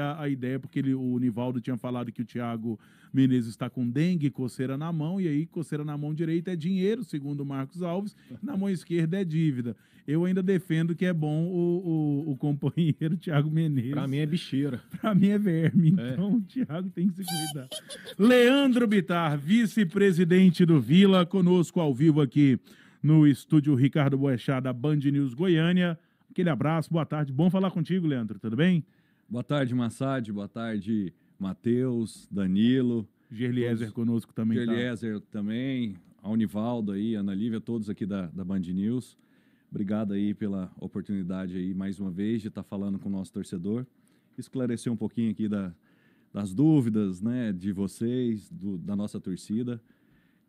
a, a ideia, porque ele, o Nivaldo tinha falado que o Thiago Menezes está com dengue, coceira na mão, e aí coceira na mão direita é dinheiro, segundo o Marcos Alves, na mão esquerda é dívida. Eu ainda defendo que é bom o, o, o companheiro Thiago Menezes. Para mim é bicheira. Para mim é verme, é. então é. o Thiago tem que se cuidar. Leandro Bitar, vice-presidente do Vila, conosco ao vivo aqui no estúdio Ricardo Boechat da Band News Goiânia. Aquele abraço, boa tarde, bom falar contigo, Leandro, tudo bem? Boa tarde, Massad. Boa tarde, Matheus, Danilo. Gerliezer conosco também. Tá? Gerliezer tá. também, a Univaldo aí, Ana Lívia, todos aqui da, da Band News. Obrigado aí pela oportunidade aí, mais uma vez, de estar tá falando com o nosso torcedor. Esclarecer um pouquinho aqui da, das dúvidas, né, de vocês, do, da nossa torcida.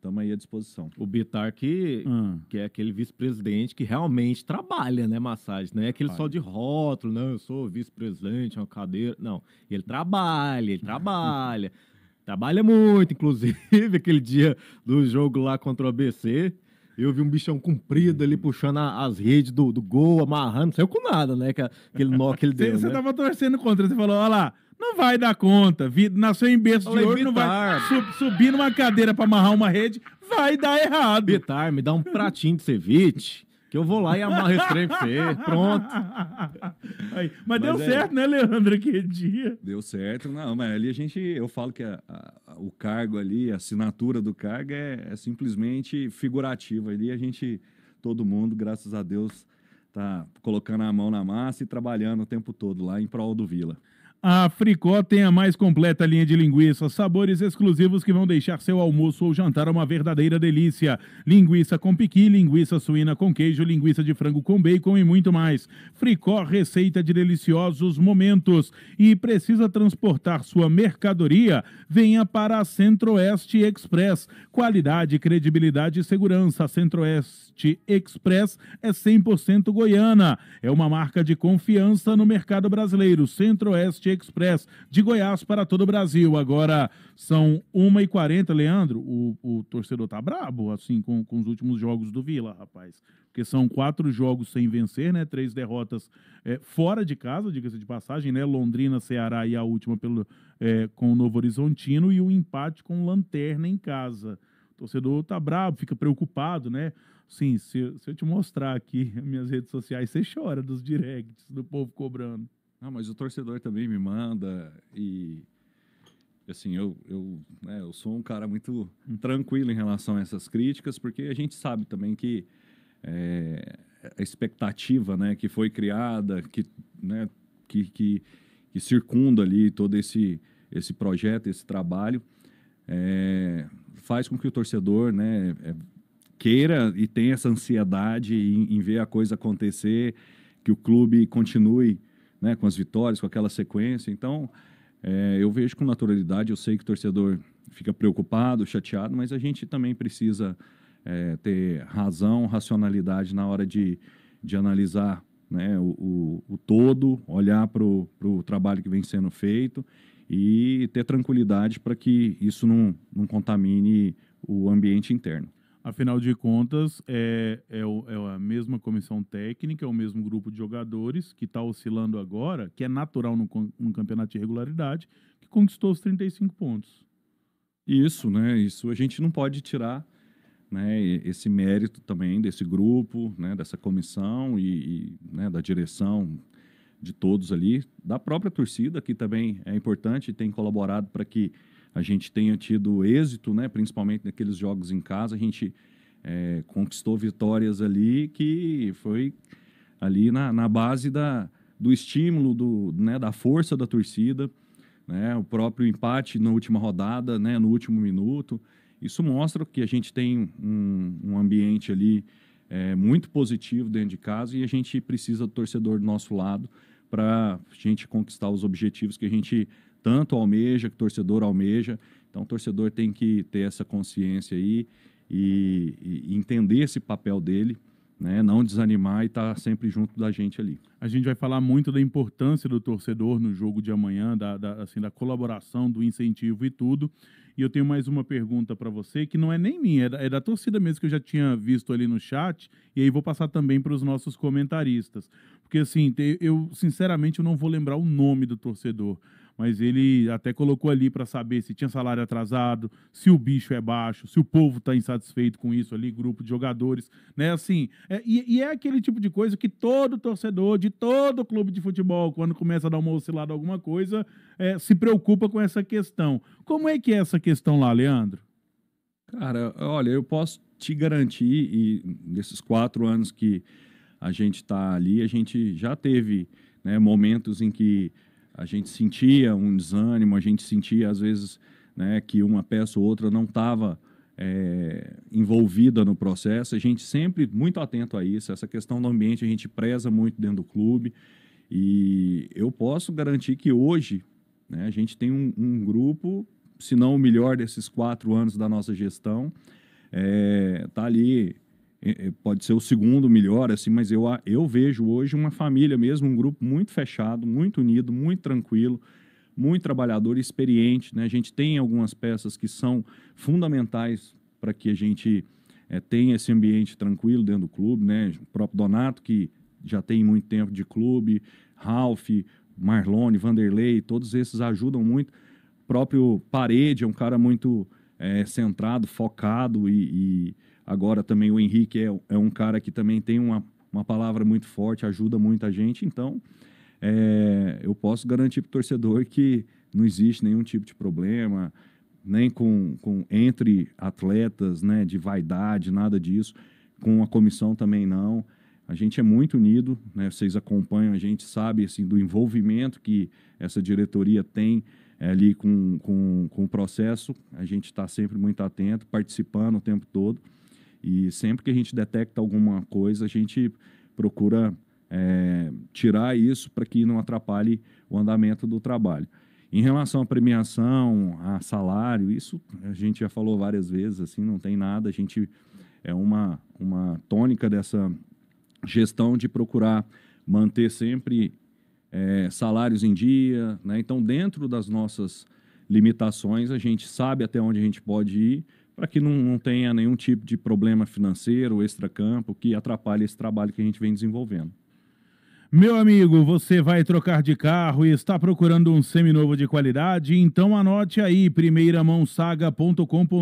Estamos aí à disposição. O Bitar que, hum. que é aquele vice-presidente que realmente trabalha, né, massagem. Não é aquele só de rótulo, não, eu sou vice-presidente, é uma cadeira. Não, ele trabalha, ele trabalha. trabalha muito, inclusive, aquele dia do jogo lá contra o ABC. Eu vi um bichão comprido ali puxando a, as redes do, do gol, amarrando, não saiu com nada, né? Aquele nó que ele deu. Você né? tava torcendo contra, você falou, olha lá, não vai dar conta. Nasceu em berço Olha, de ouro, não vai sub, subir numa cadeira para amarrar uma rede, vai dar errado. Bitar, me dá um pratinho de ceviche. Que eu vou lá e amarro esse trem você. Pronto. Aí, mas, mas, deu é, certo, né, Leandro, aquele dia? Deu certo. Não, mas ali a gente... Eu falo que a, a, o cargo ali, a assinatura do cargo é, é simplesmente figurativa. Ali a gente... Todo mundo, graças a Deus, tá colocando a mão na massa e trabalhando o tempo todo lá em prol do Vila. A Fricó tem a mais completa linha de linguiças, sabores exclusivos que vão deixar seu almoço ou jantar uma verdadeira delícia. Linguiça com piqui, linguiça suína com queijo, linguiça de frango com bacon e muito mais. Fricó, receita de deliciosos momentos. E precisa transportar sua mercadoria? Venha para a Centro-Oeste Express. Qualidade, credibilidade e segurança. Centro-Oeste Express é 100% goiana. É uma marca de confiança no mercado brasileiro. Centro-Oeste Norte Express de Goiás para todo o Brasil. Agora são 1h40, Leandro. O, o torcedor tá brabo, assim, com, com os últimos jogos do Vila, rapaz. Porque são quatro jogos sem vencer, né? Três derrotas é, fora de casa, diga-se de passagem, né? Londrina, Ceará e a última pelo, é, com o Novo Horizontino e o empate com Lanterna em casa. O torcedor tá brabo, fica preocupado, né? Sim, se, se eu te mostrar aqui minhas redes sociais, você chora dos directs do povo cobrando. Não, mas o torcedor também me manda e assim, eu, eu, né, eu sou um cara muito tranquilo em relação a essas críticas, porque a gente sabe também que é, a expectativa né, que foi criada, que, né, que, que, que, circunda ali todo esse, esse projeto, esse trabalho, é, faz com que o torcedor né, é, queira e tenha essa ansiedade em, em ver a coisa acontecer, que o clube continue né, com as vitórias, com aquela sequência. Então, é, eu vejo com naturalidade, eu sei que o torcedor fica preocupado, chateado, mas a gente também precisa é, ter razão, racionalidade na hora de, de analisar né, o, o, o, todo, olhar para o trabalho que vem sendo feito e ter tranquilidade para que isso não, não contamine o ambiente interno. Afinal de contas, é, é, é, a mesma comissão técnica, é o mesmo grupo de jogadores que está oscilando agora, que é natural num, campeonato de regularidade, que conquistou os 35 pontos. Isso, né? Isso a gente não pode tirar né, esse mérito também desse grupo, né, dessa comissão e, e né, da direção de todos ali, da própria torcida, que também é importante e tem colaborado para que a gente tenha tido êxito, né? principalmente naqueles jogos em casa. A gente é, conquistou vitórias ali que foi ali na, na base da, do estímulo, do, né, da força da torcida. Né? O próprio empate na última rodada, né, no último minuto. Isso mostra que a gente tem um, um ambiente ali é, muito positivo dentro de casa e a gente precisa do torcedor do nosso lado para a gente conquistar os objetivos que a gente tanto almeja, que torcedor almeja. Então, o torcedor tem que ter essa consciência aí e, e entender esse papel dele, né? não desanimar e estar tá sempre junto da gente ali. A gente vai falar muito da importância do torcedor no jogo de amanhã, da, da assim, da colaboração, do incentivo e tudo. E eu tenho mais uma pergunta para você, que não é nem minha, é da, é da, torcida mesmo que eu já tinha visto ali no chat, e aí vou passar também para os nossos comentaristas. Porque, assim, eu, sinceramente, eu não vou lembrar o nome do torcedor mas ele até colocou ali para saber se tinha salário atrasado, se o bicho é baixo, se o povo está insatisfeito com isso ali, grupo de jogadores, né? Assim, é, e, e, é aquele tipo de coisa que todo torcedor de todo clube de futebol, quando começa a dar uma oscilada alguma coisa, é, se preocupa com essa questão. Como é que é essa questão lá, Leandro? Cara, olha, eu posso te garantir, e nesses quatro anos que a gente está ali, a gente já teve né, momentos em que a gente sentia um desânimo, a gente sentia às vezes né, que uma peça ou outra não estava é, envolvida no processo. A gente sempre muito atento a isso. Essa questão do ambiente a gente preza muito dentro do clube. E eu posso garantir que hoje né, a gente tem um, um grupo, se não o melhor desses quatro anos da nossa gestão, está é, tá ali pode ser o segundo melhor, assim, mas eu, eu vejo hoje uma família mesmo, um grupo muito fechado, muito unido, muito tranquilo, muito trabalhador, experiente. Né? A gente tem algumas peças que são fundamentais para que a gente é, tenha esse ambiente tranquilo dentro do clube. Né? O próprio Donato, que já tem muito tempo de clube, Ralph, Marlone, Vanderlei, todos esses ajudam muito. O próprio Parede é um cara muito é, centrado, focado e, e Agora também o Henrique é, é um cara que também tem uma, uma palavra muito forte, ajuda muita gente. Então, é, eu posso garantir para o torcedor que não existe nenhum tipo de problema, nem com, com entre atletas, né, de vaidade, nada disso. Com a comissão também não. A gente é muito unido, né? Vocês acompanham, a gente sabe assim do envolvimento que essa diretoria tem é, ali com, com, com o processo. A gente está sempre muito atento, participando o tempo todo. E sempre que a gente detecta alguma coisa, a gente procura é, tirar isso para que não atrapalhe o andamento do trabalho. Em relação à premiação, a salário, isso a gente já falou várias vezes, assim, não tem nada. A gente é uma, uma tônica dessa gestão de procurar manter sempre é, salários em dia. Né? Então, dentro das nossas limitações, a gente sabe até onde a gente pode ir, para que não, não, tenha nenhum tipo de problema financeiro, extracampo, que atrapalhe esse trabalho que a gente vem desenvolvendo. Meu amigo, você vai trocar de carro e está procurando um seminovo de qualidade? Então anote aí, primeiramãosaga.com.br.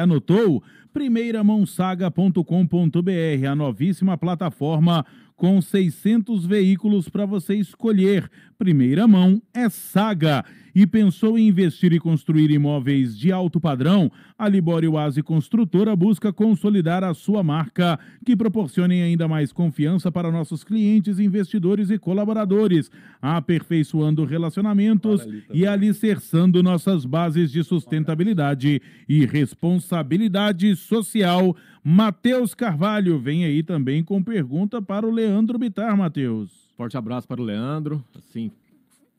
Anotou? Primeiramãosaga.com.br, a novíssima plataforma com 600 veículos para você escolher. Primeira mão é Saga. E pensou em investir e construir imóveis de alto padrão? A Libório Oase Construtora busca consolidar a sua marca, que proporcione ainda mais confiança para nossos clientes, investidores e colaboradores, aperfeiçoando relacionamentos e alicerçando nossas bases de sustentabilidade e responsabilidade social Matheus Carvalho vem aí também com pergunta para o Leandro Bitar, Matheus. Forte abraço para o Leandro. Assim,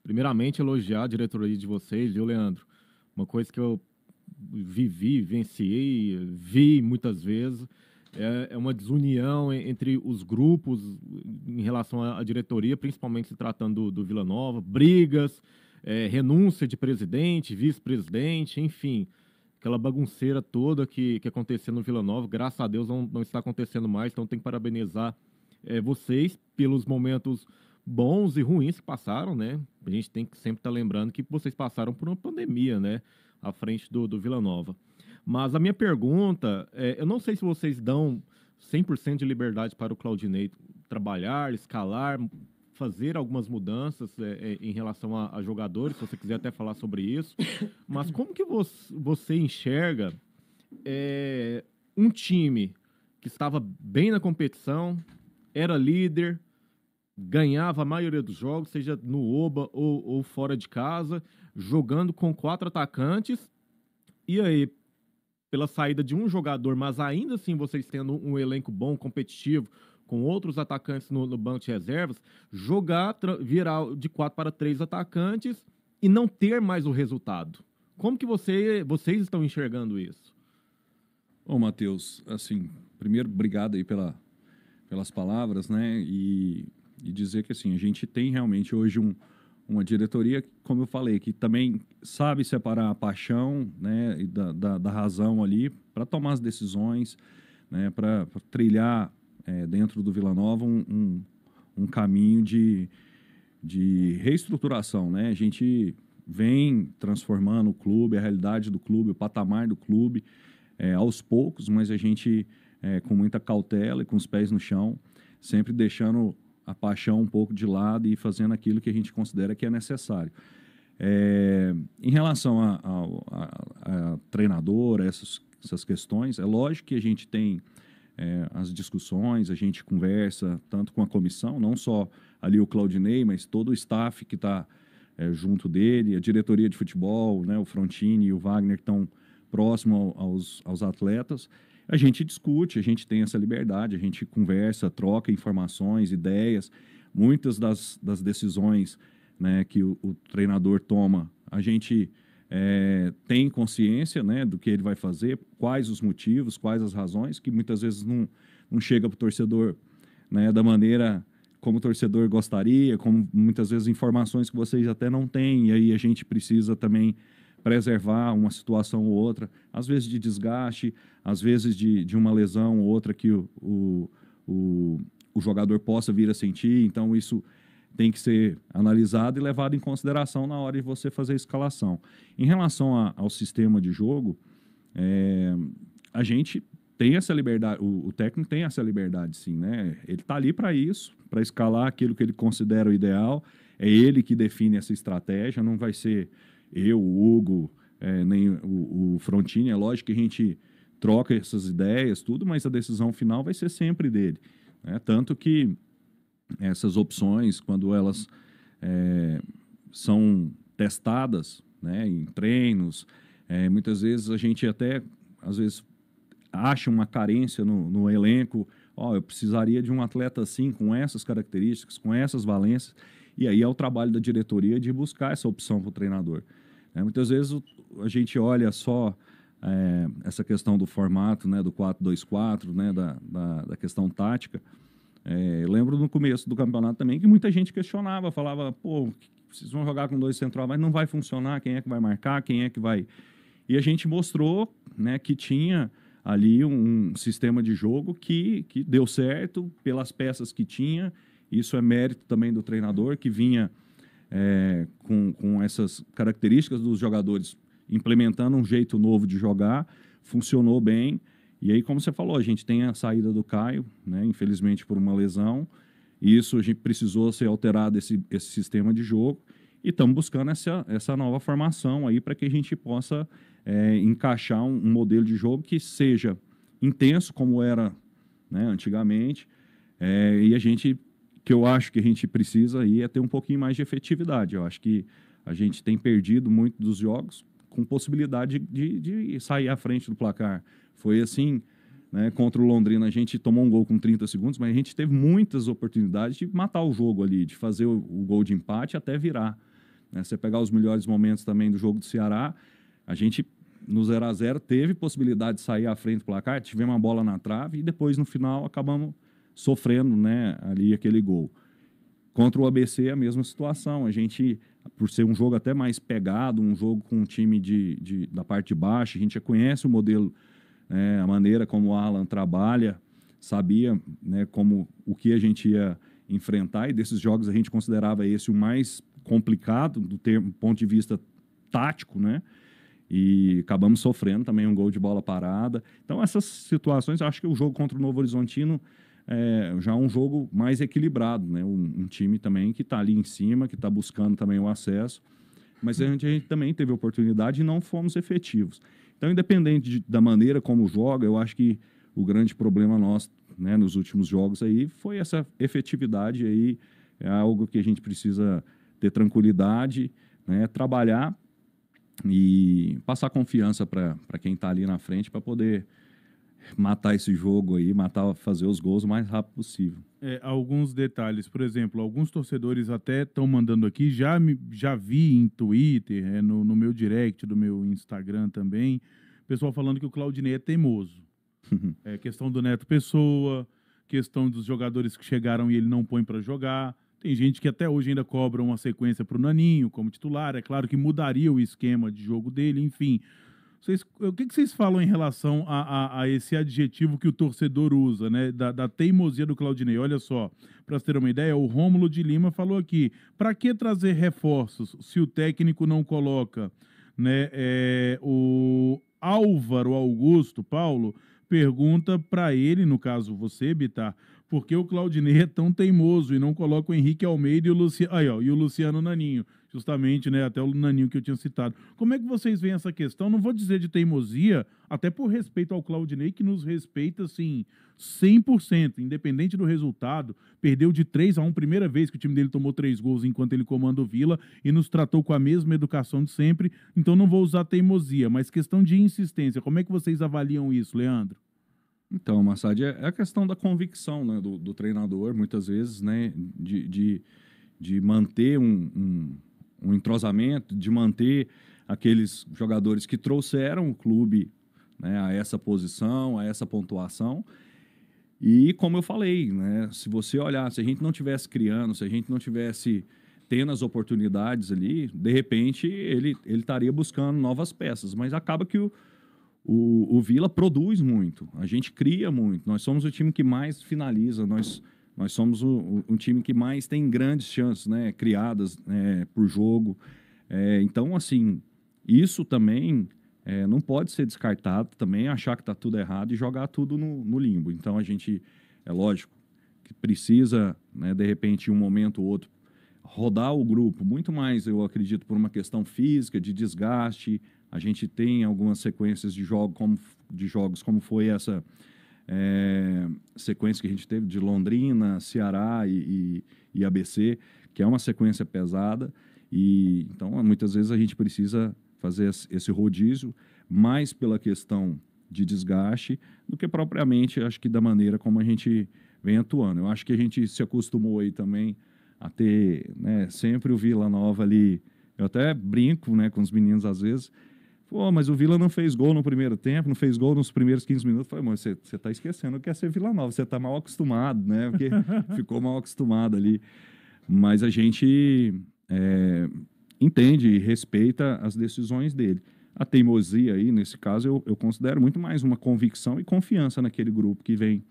primeiramente elogiar a diretoria de vocês, viu, Leandro? Uma coisa que eu vivi, venciei, vi muitas vezes é, é uma desunião entre os grupos em relação à diretoria, principalmente se tratando do, do Vila Nova, brigas, é, renúncia de presidente, vice-presidente, enfim aquela bagunceira toda que, que aconteceu no Vila Nova, graças a Deus não, não está acontecendo mais, então tem que parabenizar é, vocês pelos momentos bons e ruins que passaram, né? A gente tem que sempre estar tá lembrando que vocês passaram por uma pandemia, né? À frente do, do Vila Nova. Mas a minha pergunta, é, eu não sei se vocês dão 100% de liberdade para o Claudinei trabalhar, escalar, fazer algumas mudanças é, é, em relação a, a, jogadores, se você quiser até falar sobre isso. Mas como que você, você enxerga é, um time que estava bem na competição, era líder, ganhava a maioria dos jogos, seja no Oba ou, ou fora de casa, jogando com quatro atacantes, e aí, pela saída de um jogador, mas ainda assim vocês tendo um elenco bom, competitivo, com outros atacantes no, no banco de reservas, jogar, virar de quatro para três atacantes e não ter mais o resultado. Como que você, vocês estão enxergando isso? Bom, Matheus, assim, primeiro, obrigado aí pela, pelas palavras, né? E, e dizer que, assim, a gente tem realmente hoje um, uma diretoria, como eu falei, que também sabe separar a paixão né, da, da, da razão ali para tomar as decisões, né, para trilhar é, dentro do Vila Nova um, um, um caminho de, de reestruturação. Né? A gente vem transformando o clube, a realidade do clube, o patamar do clube, é, aos poucos, mas a gente, é, com muita cautela e com os pés no chão, sempre deixando a paixão um pouco de lado e fazendo aquilo que a gente considera que é necessário. É, em relação a, a, a, a treinador, essas, essas questões, é lógico que a gente tem é, as discussões, a gente conversa tanto com a comissão, não só ali o Claudinei, mas todo o staff que está é, junto dele, a diretoria de futebol, né, o Frontini e o Wagner estão próximo ao, aos, aos atletas. A gente discute, a gente tem essa liberdade, a gente conversa, troca informações, ideias. Muitas das, das decisões né, que o, o treinador toma, a gente é, tem consciência né, do que ele vai fazer, quais os motivos, quais as razões, que muitas vezes não, não chega para o torcedor né, da maneira como o torcedor gostaria, como muitas vezes informações que vocês até não têm, e aí a gente precisa também preservar uma situação ou outra, às vezes de desgaste, às vezes de, de uma lesão ou outra que o, o, o, o jogador possa vir a sentir, então isso tem que ser analisado e levado em consideração na hora de você fazer a escalação. Em relação a, ao sistema de jogo, é, a gente tem essa liberdade, o, o, técnico tem essa liberdade, sim, né? Ele está ali para isso, para escalar aquilo que ele considera o ideal. É ele que define essa estratégia, não vai ser eu, o Hugo, é, nem o, o Frontini. É lógico que a gente troca essas ideias, tudo, mas a decisão final vai ser sempre dele. Né? Tanto que essas opções, quando elas é, são testadas né, em treinos, é, muitas vezes a gente até, às vezes, acha uma carência no, no elenco. Ó, oh, eu precisaria de um atleta assim, com essas características, com essas valências. E aí é o trabalho da diretoria de buscar essa opção para o treinador. É, muitas vezes o, a gente olha só é, essa questão do formato, né, do 4-2-4, né, da, da, da questão tática, é, eu lembro no começo do campeonato também que muita gente questionava, falava, pô, vocês vão jogar com dois central, mas não vai funcionar, quem é que vai marcar, quem é que vai... E a gente mostrou né, que tinha ali um sistema de jogo que, que deu certo pelas peças que tinha. Isso é mérito também do treinador, que vinha é, com, com essas características dos jogadores implementando um jeito novo de jogar. Funcionou bem. E aí, como você falou, a gente tem a saída do Caio, né? infelizmente por uma lesão. E isso a gente precisou ser alterado esse, esse sistema de jogo. E estamos buscando essa, essa nova formação aí para que a gente possa é, encaixar um, um, modelo de jogo que seja intenso, como era né, antigamente. É, e a gente, que eu acho que a gente precisa aí é ter um pouquinho mais de efetividade. Eu acho que a gente tem perdido muito dos jogos com possibilidade de, de sair à frente do placar. Foi assim, né, contra o Londrina, a gente tomou um gol com 30 segundos, mas a gente teve muitas oportunidades de matar o jogo ali, de fazer o, o gol de empate até virar. Né, você pegar os melhores momentos também do jogo do Ceará, a gente no 0 a 0 teve possibilidade de sair à frente do placar, tivemos uma bola na trave e depois no final acabamos sofrendo né, ali aquele gol. Contra o ABC, a mesma situação. A gente por ser um jogo até mais pegado, um jogo com um time de, de da parte de baixo, a gente já conhece o modelo, né, a maneira como o Alan trabalha, sabia né, como o que a gente ia enfrentar, e desses jogos a gente considerava esse o mais complicado do, termo, do ponto de vista tático, né? E acabamos sofrendo também um gol de bola parada. Então, essas situações, acho que o jogo contra o Novo Horizontino é, já um jogo mais equilibrado, né? Um, um time também que está ali em cima, que está buscando também o acesso. Mas a gente, a gente também teve oportunidade e não fomos efetivos. Então, independente de, da maneira como joga, eu acho que o grande problema nosso né, nos últimos jogos aí foi essa efetividade aí. É algo que a gente precisa ter tranquilidade, né, trabalhar e passar confiança para quem está ali na frente para poder matar esse jogo aí, matar, fazer os gols o mais rápido possível. É, alguns detalhes, por exemplo, alguns torcedores até estão mandando aqui, já, me, já vi em Twitter, é, no, no meu direct do meu Instagram também, pessoal falando que o Claudinei é teimoso. é questão do Neto Pessoa, questão dos jogadores que chegaram e ele não põe para jogar. Tem gente que até hoje ainda cobra uma sequência para o Naninho como titular. É claro que mudaria o esquema de jogo dele, enfim. Vocês, o que, que, vocês falam em relação a, a, a, esse adjetivo que o torcedor usa, né? Da, da teimosia do Claudinei. Olha só, para ter uma ideia, o Rômulo de Lima falou aqui: para que trazer reforços se o técnico não coloca? Né? É, o Álvaro Augusto Paulo pergunta para ele, no caso você, Bitar, por que o Claudinei é tão teimoso e não coloca o Henrique Almeida e o Luciano, aí, ó, e o Luciano Naninho? justamente, né, até o Naninho que eu tinha citado. Como é que vocês veem essa questão? Não vou dizer de teimosia, até por respeito ao Claudinei, que nos respeita, assim, 100%, independente do resultado. Perdeu de 3 a 1 primeira vez que o time dele tomou três gols enquanto ele comanda o Vila e nos tratou com a mesma educação de sempre. Então não vou usar teimosia, mas questão de insistência. Como é que vocês avaliam isso, Leandro? Então, Massad, é, é a questão da convicção né, do, do, treinador, muitas vezes, né, de, de, de manter um, um um entrosamento, de manter aqueles jogadores que trouxeram o clube né, a essa posição, a essa pontuação. E como eu falei, né, se você olhar, se a gente não tivesse criando, se a gente não tivesse tendo as oportunidades ali, de repente ele, ele estaria buscando novas peças. Mas acaba que o, o, o Vila produz muito, a gente cria muito. Nós somos o time que mais finaliza, nós nós somos o, um time que mais tem grandes chances né, criadas né, por jogo. É, então, assim, isso também é, não pode ser descartado, também achar que está tudo errado e jogar tudo no, no, limbo. Então, a gente, é lógico, que precisa, né, de repente, em um momento ou outro, rodar o grupo. Muito mais, eu acredito, por uma questão física, de desgaste. A gente tem algumas sequências de, jogo como, de jogos, como foi essa é, sequência que a gente teve de Londrina, Ceará e, e, e ABC, que é uma sequência pesada. E então muitas vezes a gente precisa fazer esse rodízio mais pela questão de desgaste do que propriamente, acho que da maneira como a gente vem atuando. Eu acho que a gente se acostumou aí também a ter, né, sempre o Vila Nova ali. Eu até brinco, né, com os meninos às vezes Pô, mas o Vila não fez gol no primeiro tempo, não fez gol nos primeiros 15 minutos. Falei, mas você está esquecendo que é ser Vila Nova, você está mal acostumado, né? Porque ficou mal acostumado ali. Mas a gente é, entende e respeita as decisões dele. A teimosia aí, nesse caso, eu, eu considero muito mais uma convicção e confiança naquele grupo que vem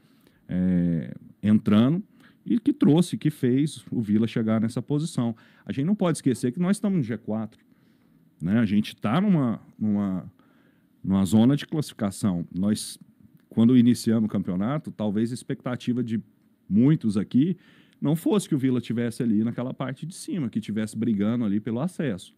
é, entrando e que trouxe, que fez o Vila chegar nessa posição. A gente não pode esquecer que nós estamos no G4. Né? A gente está numa, numa, numa zona de classificação. Nós, quando iniciamos o campeonato, talvez a expectativa de muitos aqui não fosse que o Vila tivesse ali naquela parte de cima, que tivesse brigando ali pelo acesso.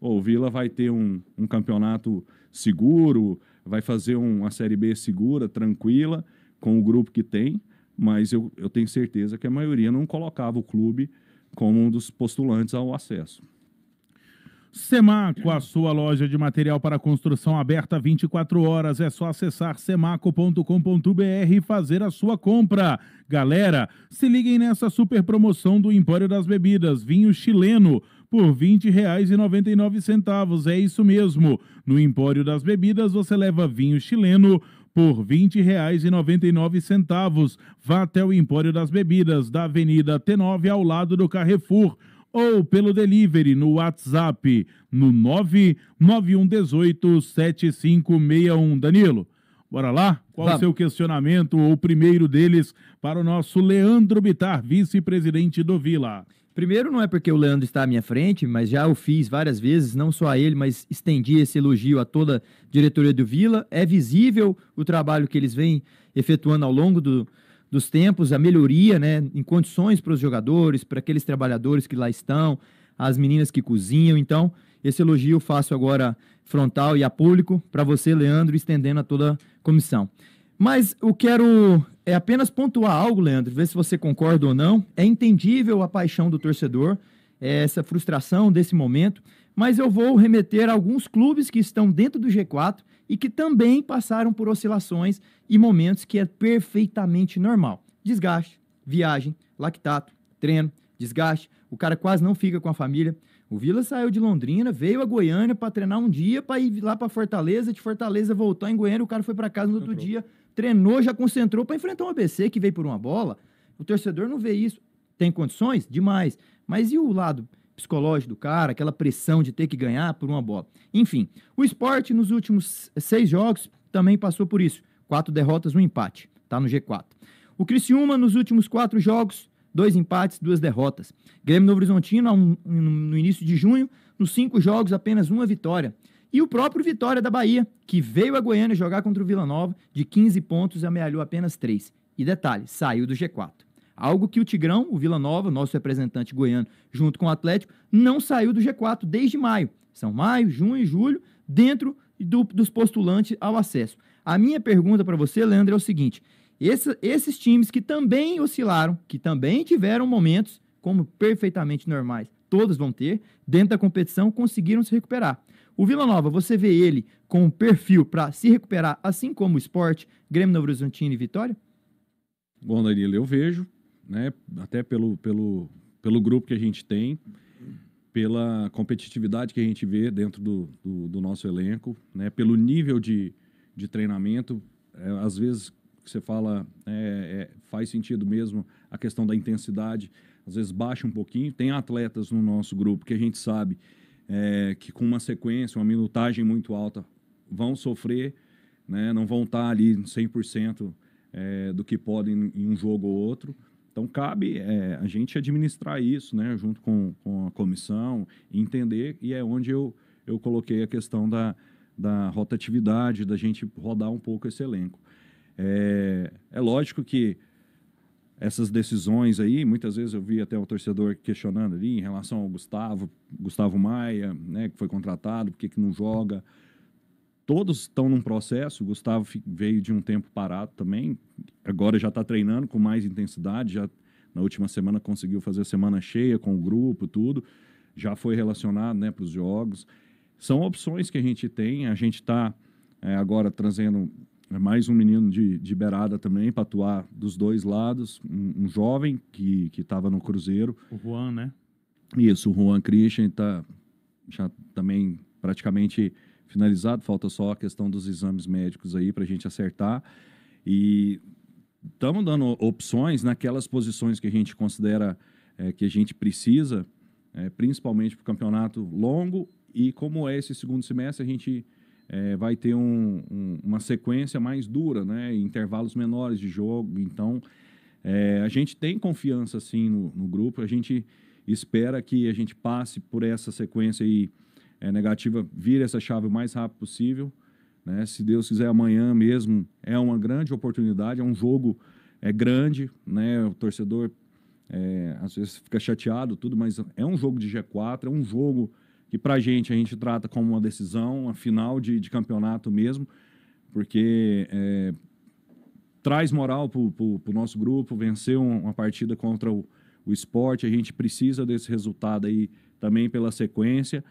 Ou o Vila vai ter um, um campeonato seguro, vai fazer um, uma Série B segura, tranquila, com o grupo que tem, mas eu, eu tenho certeza que a maioria não colocava o clube como um dos postulantes ao acesso. Semaco, a sua loja de material para construção aberta 24 horas. É só acessar semaco.com.br e fazer a sua compra. Galera, se liguem nessa super promoção do Empório das Bebidas, vinho chileno por R$ 20,99. É isso mesmo. No Empório das Bebidas você leva vinho chileno por R$ 20,99. Vá até o Empório das Bebidas, da Avenida T9, ao lado do Carrefour ou pelo delivery no WhatsApp no 99118 7561. Danilo, bora lá? Qual o seu questionamento ou o primeiro deles para o nosso Leandro Bitar, vice-presidente do Vila? Primeiro, não é porque o Leandro está à minha frente, mas já o fiz várias vezes, não só a ele, mas estendi esse elogio a toda a diretoria do Vila. É visível o trabalho que eles vêm efetuando ao longo do, dos tempos, a melhoria né, em condições para os jogadores, para aqueles trabalhadores que lá estão, as meninas que cozinham. Então, esse elogio faço agora frontal e a público para você, Leandro, estendendo a toda a comissão. Mas eu quero é apenas pontuar algo, Leandro, ver se você concorda ou não. É entendível a paixão do torcedor, é essa frustração desse momento, mas eu vou remeter a alguns clubes que estão dentro do G4 e que também passaram por oscilações e momentos que é perfeitamente normal. Desgaste, viagem, lactato, treino, desgaste, o cara quase não fica com a família. O Vila saiu de Londrina, veio a Goiânia para treinar um dia, para ir lá para Fortaleza, de Fortaleza voltou em Goiânia, o cara foi para casa no outro dia, treinou, já concentrou para enfrentar um ABC que veio por uma bola. O torcedor não vê isso. Tem condições? Demais. Mas e o lado psicológico do cara, aquela pressão de ter que ganhar por uma bola. Enfim, o esporte nos últimos seis jogos também passou por isso. Quatro derrotas, um empate. Está no G4. O Criciúma, nos últimos quatro jogos, dois empates, duas derrotas. Grêmio Novo Horizontino, no início de junho, nos cinco jogos, apenas uma vitória. E o próprio Vitória da Bahia, que veio a Goiânia jogar contra o Vila Nova, de 15 pontos, amealhou apenas três. E detalhe, saiu do G4. Algo que o Tigrão, o Vila Nova, nosso representante goiano, junto com o Atlético, não saiu do G4 desde maio. São maio, junho e julho, dentro do, dos postulantes ao acesso. A minha pergunta para você, Leandro, é o seguinte: esse, esses times que também oscilaram, que também tiveram momentos como perfeitamente normais, todos vão ter, dentro da competição, conseguiram se recuperar. O Vila Nova, você vê ele com um perfil para se recuperar, assim como o esporte, Grêmio Novo Horizontino e Vitória? Bom, Danilo, eu vejo né? Até pelo, pelo, pelo grupo que a gente tem, pela competitividade que a gente vê dentro do, do, do nosso elenco, né? Pelo nível de, de treinamento, é, às vezes você fala né, é, é, faz sentido mesmo a questão da intensidade, às vezes baixa um pouquinho. Tem atletas no nosso grupo que a gente sabe é, que com uma sequência, uma minutagem muito alta, vão sofrer, né? não vão estar ali 100% é, do que podem em um jogo ou outro. Então, cabe é, a gente administrar isso, né, junto com, com a comissão, entender, e é onde eu, eu coloquei a questão da, da rotatividade, da gente rodar um pouco esse elenco. É, é lógico que essas decisões aí, muitas vezes eu vi até o torcedor questionando ali em relação ao Gustavo, Gustavo Maia, né, que foi contratado, por que, que não joga? todos estão num processo. O Gustavo veio de um tempo parado também, agora já está treinando com mais intensidade. Já na última semana conseguiu fazer a semana cheia com o grupo, tudo. Já foi relacionado né, para os jogos. São opções que a gente tem. A gente está é, agora trazendo mais um menino de, de beirada também para atuar dos dois lados. Um, um jovem que estava no Cruzeiro. O Juan, né? Isso, o Juan Christian tá, já também praticamente finalizado, falta só a questão dos exames médicos aí para a gente acertar. E estamos dando opções naquelas posições que a gente considera é, que a gente precisa, é, principalmente para o campeonato longo. E como é esse segundo semestre, a gente é, vai ter um, um, uma sequência mais dura, né? intervalos menores de jogo. Então, é, a gente tem confiança sim no, no, grupo, a gente espera que a gente passe por essa sequência aí. E é, negativa vira essa chave o mais rápido possível. Né? Se Deus quiser, amanhã mesmo é uma grande oportunidade, é um jogo é grande, né? o torcedor é, às vezes fica chateado, tudo, mas é um jogo de G4, é um jogo que para a gente a gente trata como uma decisão, uma final de, de campeonato mesmo, porque é, traz moral para o nosso grupo, vencer uma partida contra o, o esporte, a gente precisa desse resultado aí também pela sequência.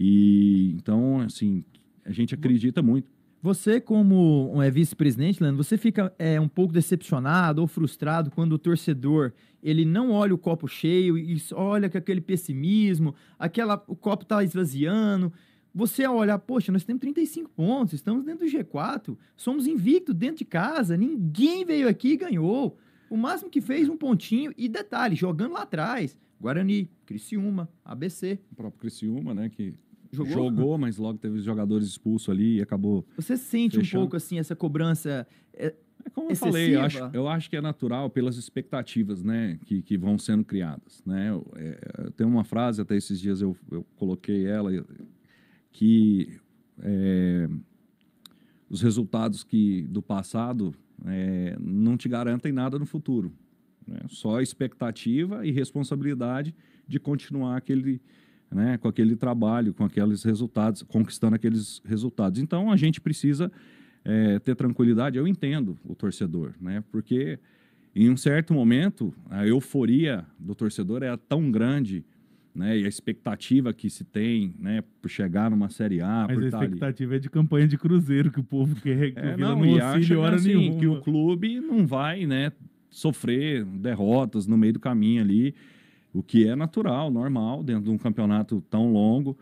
E então, assim, a gente acredita muito. Você, como é, vice-presidente, Leandro, você fica é, um pouco decepcionado ou frustrado quando o torcedor ele não olha o copo cheio e olha com aquele pessimismo, aquela, o copo está esvaziando. Você olha, olhar, poxa, nós temos 35 pontos, estamos dentro do G4, somos invicto dentro de casa, ninguém veio aqui e ganhou. O máximo que fez um pontinho e detalhe, jogando lá atrás, Guarani, Criciúma, ABC. O próprio Criciúma, né, que Jogou? Jogou, mas logo teve os jogadores expulsos ali e acabou. Você sente fechando. um pouco assim essa cobrança. É, é como excessiva? eu falei, eu acho, eu acho, que é natural pelas expectativas né, que, que vão sendo criadas. Né? É, tem uma frase, até esses dias eu, eu coloquei ela, que é, os resultados que do passado é, não te garantem nada no futuro. Né? Só expectativa e responsabilidade de continuar aquele né, com aquele trabalho, com aqueles resultados, conquistando aqueles resultados. Então a gente precisa é, ter tranquilidade. Eu entendo o torcedor, né, porque em um certo momento a euforia do torcedor é tão grande. Né, e a expectativa que se tem né, por chegar numa Série A. Mas a expectativa ali. é de campanha de Cruzeiro, que o povo quer que é, não, não auxílio hora assim, nenhuma. que o clube não vai né, sofrer derrotas no meio do caminho ali o que é natural, normal, dentro de um campeonato tão longo.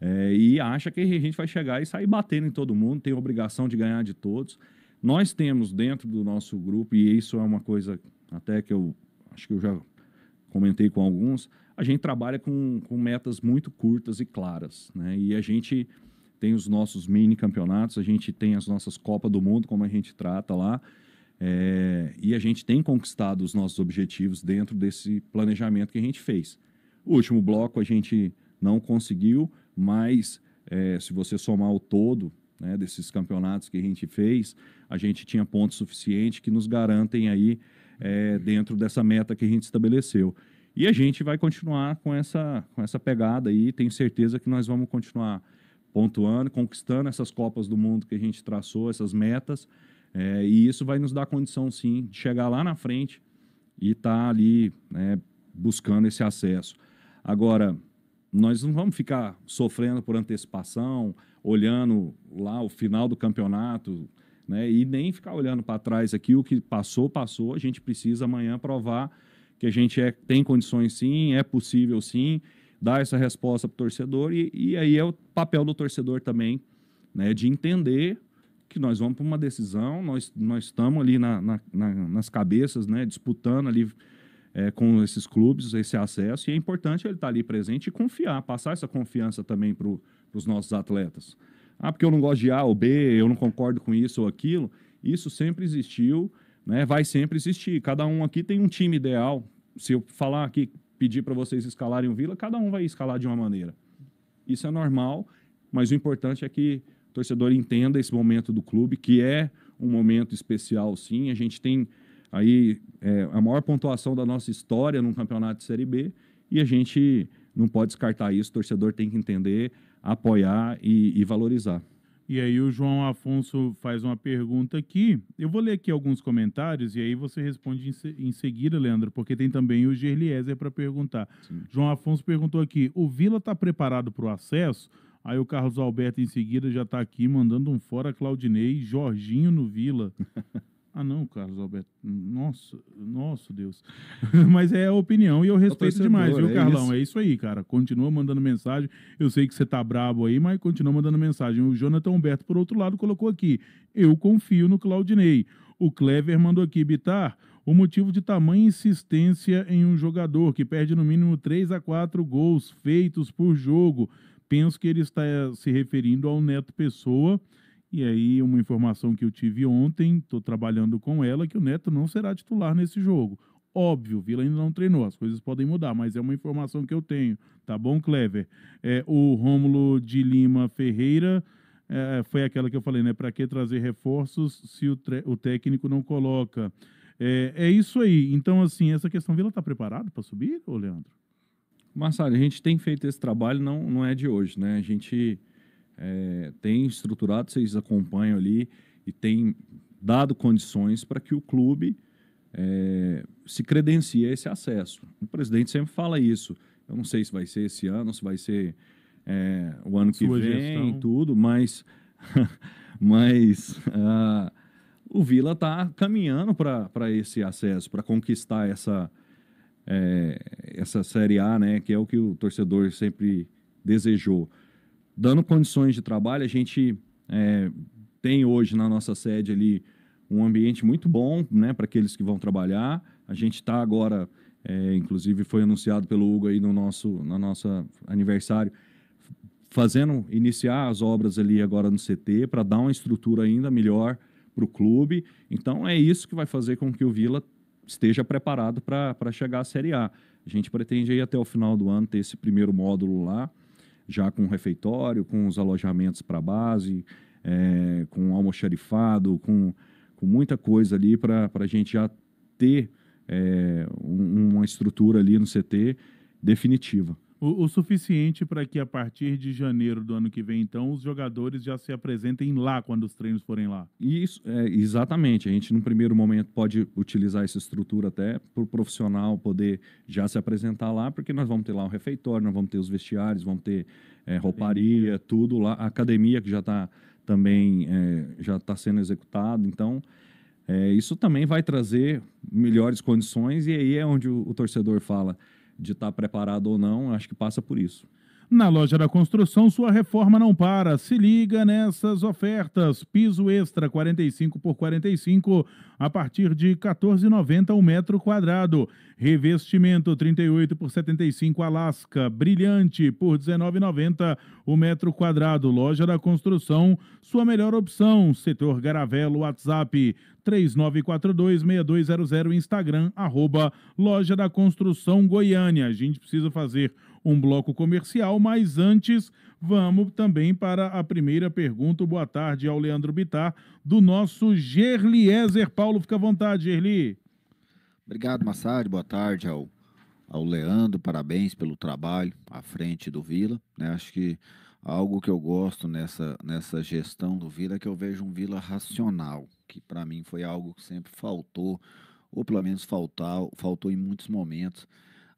É, e acha que a gente vai chegar e sair batendo em todo mundo, tem obrigação de ganhar de todos. Nós temos dentro do nosso grupo, e isso é uma coisa até que eu acho que eu já comentei com alguns, a gente trabalha com, com metas muito curtas e claras. Né? E a gente tem os nossos mini campeonatos, a gente tem as nossas Copas do Mundo, como a gente trata lá. É, e a gente tem conquistado os nossos objetivos dentro desse planejamento que a gente fez. O último bloco a gente não conseguiu, mas é, se você somar o todo né, desses campeonatos que a gente fez, a gente tinha pontos suficientes que nos garantem aí é, dentro dessa meta que a gente estabeleceu. E a gente vai continuar com essa, com essa pegada aí, tenho certeza que nós vamos continuar pontuando, conquistando essas Copas do Mundo que a gente traçou, essas metas, é, e isso vai nos dar condição, sim, de chegar lá na frente e estar tá ali né, buscando esse acesso. Agora, nós não vamos ficar sofrendo por antecipação, olhando lá o final do campeonato, né, e nem ficar olhando para trás aqui o que passou, passou. A gente precisa amanhã provar que a gente é, tem condições sim, é possível sim, dar essa resposta para o torcedor. E, e aí é o papel do torcedor também, né, de entender que nós vamos para uma decisão, nós, nós estamos ali na, na, na, nas cabeças, né, disputando ali é, com esses clubes esse acesso, e é importante ele estar tá ali presente e confiar, passar essa confiança também para os nossos atletas. Ah, porque eu não gosto de A ou B, eu não concordo com isso ou aquilo. Isso sempre existiu, né, vai sempre existir. Cada um aqui tem um time ideal. Se eu falar aqui, pedir para vocês escalarem o Vila, cada um vai escalar de uma maneira. Isso é normal, mas o importante é que torcedor entenda esse momento do clube, que é um momento especial, sim. A gente tem aí é, a maior pontuação da nossa história num campeonato de Série B e a gente não pode descartar isso. O torcedor tem que entender, apoiar e, e valorizar. E aí o João Afonso faz uma pergunta aqui. Eu vou ler aqui alguns comentários e aí você responde em, se, em seguida, Leandro, porque tem também o Gerliezer para perguntar. Sim. João Afonso perguntou aqui: o Vila está preparado para o acesso? Aí o Carlos Alberto em seguida já está aqui mandando um fora Claudinei, Jorginho no Vila. Ah, não, Carlos Alberto. Nossa, nosso Deus. Mas é a opinião e eu respeito demais, viu, é Carlão? É isso aí, cara. Continua mandando mensagem. Eu sei que você tá brabo aí, mas continua mandando mensagem. O Jonathan Humberto, por outro lado, colocou aqui. Eu confio no Claudinei. O Clever mandou aqui, Bitar. O motivo de tamanha insistência em um jogador que perde no mínimo 3 a 4 gols feitos por jogo penso que ele está eh, se referindo ao Neto Pessoa. E aí, uma informação que eu tive ontem, estou trabalhando com ela, que o Neto não será titular nesse jogo. Óbvio, Vila ainda não treinou, as coisas podem mudar, mas é uma informação que eu tenho, tá bom, Clever? É, o Rômulo de Lima Ferreira é, foi aquela que eu falei, né? Para que trazer reforços se o, o técnico não coloca? É, é, isso aí. Então, assim, essa questão, Vila está preparado para subir, ô Leandro? Marcelo, a gente tem feito esse trabalho, não, não é de hoje, né? A gente é, tem estruturado, vocês acompanham ali, e tem dado condições para que o clube é, se credencie a esse acesso. O presidente sempre fala isso. Eu não sei se vai ser esse ano, se vai ser é, o ano Sua que vem, gestão. tudo, mas, mas uh, o Vila está caminhando para esse acesso, para conquistar essa é, essa Série A, né, que é o que o torcedor sempre desejou. Dando condições de trabalho, a gente é, tem hoje na nossa sede ali um ambiente muito bom né, para aqueles que vão trabalhar. A gente está agora, é, inclusive foi anunciado pelo Hugo aí no nosso na nossa aniversário, fazendo iniciar as obras ali agora no CT para dar uma estrutura ainda melhor para o clube. Então é isso que vai fazer com que o Vila esteja preparado para chegar à Série A. A gente pretende ir até o final do ano ter esse primeiro módulo lá, já com o refeitório, com os alojamentos para a base, é, com almoxarifado, com, com muita coisa ali para a gente já ter é, um, uma estrutura ali no CT definitiva. O, o suficiente para que a partir de janeiro do ano que vem, então, os jogadores já se apresentem lá quando os treinos forem lá. Isso, é, exatamente. A gente, num primeiro momento, pode utilizar essa estrutura até para o profissional poder já se apresentar lá, porque nós vamos ter lá um refeitório, nós vamos ter os vestiários, vamos ter é, rouparia, tudo lá. A academia que já está também é, já está sendo executado. Então, é, isso também vai trazer melhores condições e aí é onde o, o torcedor fala – de estar tá preparado ou não, acho que passa por isso. Na loja da construção, sua reforma não para. Se liga nessas ofertas. Piso extra 45 por 45 a partir de 14,90 o um metro quadrado. Revestimento 38 por 75 Alasca. Brilhante por 19,90 o um metro quadrado. Loja da construção, sua melhor opção. Setor Garavelo, WhatsApp 3942-6200, Instagram, arroba Loja da Construção Goiânia. A gente precisa fazer um bloco comercial, mas antes vamos também para a primeira pergunta. Boa tarde ao Leandro Bitar, do nosso Gerliezer. Paulo, fica à vontade, Gerli. Obrigado, Massad. Boa tarde ao, ao Leandro. Parabéns pelo trabalho à frente do Vila. Né? Acho que Algo que eu gosto nessa, nessa gestão do Vila é que eu vejo um Vila racional, que para mim foi algo que sempre faltou, ou pelo menos faltou, faltou em muitos momentos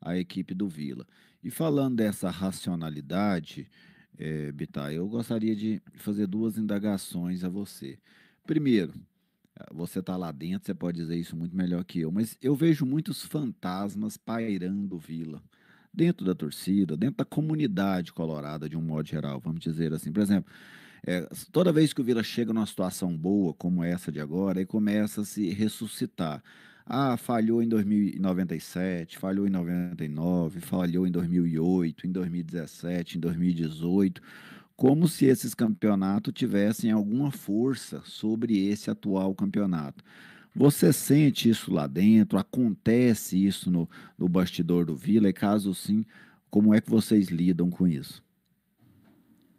a equipe do Vila. E falando dessa racionalidade, é, eu gostaria de fazer duas indagações a você. Primeiro, eh, você está lá dentro, você pode dizer isso muito melhor que eu, mas eu vejo muitos fantasmas pairando Vila dentro da torcida, dentro da comunidade colorada, de um modo geral, vamos dizer assim. Por exemplo, é, toda vez que o Vila chega numa situação boa, como essa de agora, e começa a se ressuscitar. Ah, falhou em 2097, falhou em 99, falhou em 2008, em 2017, em 2018, como se esses campeonatos tivessem alguma força sobre esse atual campeonato. Você sente isso lá dentro? Acontece isso no, no bastidor do Vila? E caso sim, como é que vocês lidam com isso?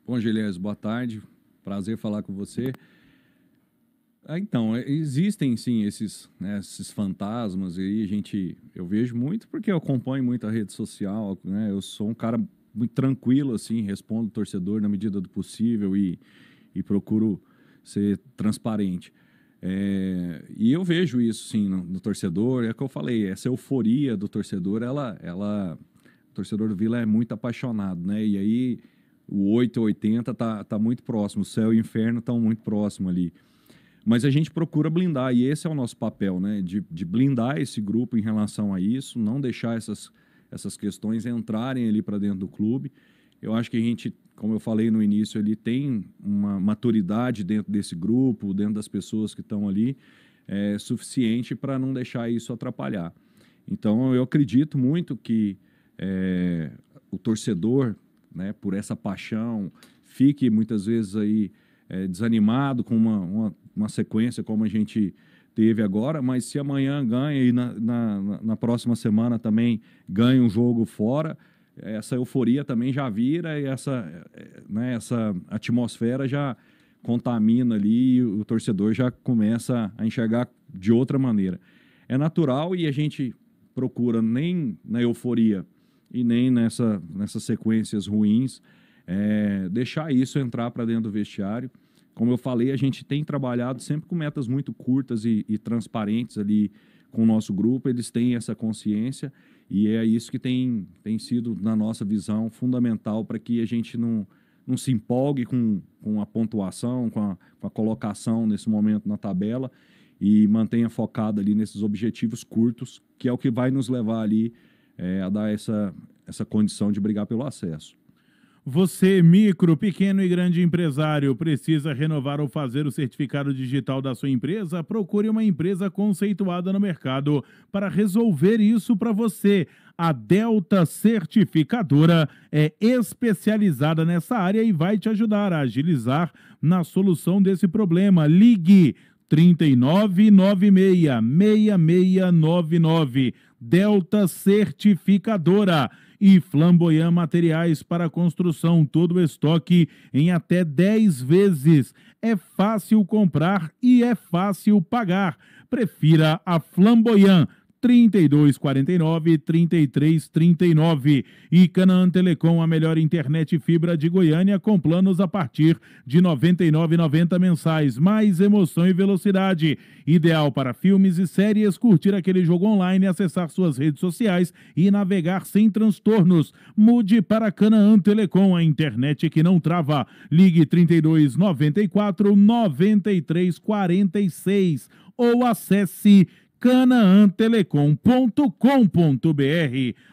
Bom, Gilés, boa tarde. Prazer falar com você. Ah, então, é, existem sim esses, né, esses fantasmas e a gente eu vejo muito porque eu acompanho muito a rede social, né? Eu sou um cara muito tranquilo assim, respondo o torcedor na medida do possível e, e procuro ser transparente. É, e eu vejo isso, sim, no, no, torcedor. É o que eu falei, essa euforia do torcedor, ela, ela, o torcedor do Vila é muito apaixonado, né? E aí o 880 tá, tá muito próximo, o céu e o inferno estão muito próximo ali. Mas a gente procura blindar, e esse é o nosso papel, né? De, de blindar esse grupo em relação a isso, não deixar essas, essas questões entrarem ali para dentro do clube. Eu acho que a gente como eu falei no início, ele tem uma maturidade dentro desse grupo, dentro das pessoas que estão ali, é, suficiente para não deixar isso atrapalhar. Então, eu acredito muito que é, o torcedor, né, por essa paixão, fique muitas vezes aí é, desanimado com uma, uma, uma, sequência como a gente teve agora, mas se amanhã ganha e na, na, na próxima semana também ganha um jogo fora, essa euforia também já vira e essa, né, essa atmosfera já contamina ali e o torcedor já começa a enxergar de outra maneira. É natural e a gente procura nem na euforia e nem nessa, nessas sequências ruins é, deixar isso entrar para dentro do vestiário. Como eu falei, a gente tem trabalhado sempre com metas muito curtas e, e transparentes ali com o nosso grupo, eles têm essa consciência e é isso que tem, tem sido, na nossa visão, fundamental para que a gente não, não se empolgue com, com a pontuação, com a, com a colocação nesse momento na tabela e mantenha focado ali nesses objetivos curtos, que é o que vai nos levar ali é, a dar essa, essa condição de brigar pelo acesso. Você, micro, pequeno e grande empresário, precisa renovar ou fazer o certificado digital da sua empresa? Procure uma empresa conceituada no mercado para resolver isso para você. A Delta Certificadora é especializada nessa área e vai te ajudar a agilizar na solução desse problema. Ligue 3996 6699 Delta Certificadora e Flamboyant Materiais para Construção. Todo o estoque em até 10 vezes. É fácil comprar e é fácil pagar. Prefira a Flamboyant 3249 3339 e Canaã Telecom, a melhor internet fibra de Goiânia com planos a partir de 99,90 mensais, mais emoção e velocidade, ideal para filmes e séries, curtir aquele jogo online, acessar suas redes sociais e navegar sem transtornos. Mude para Canaã Telecom, a internet que não trava. Ligue 3294 9346 ou acesse canaantelecom.com.br.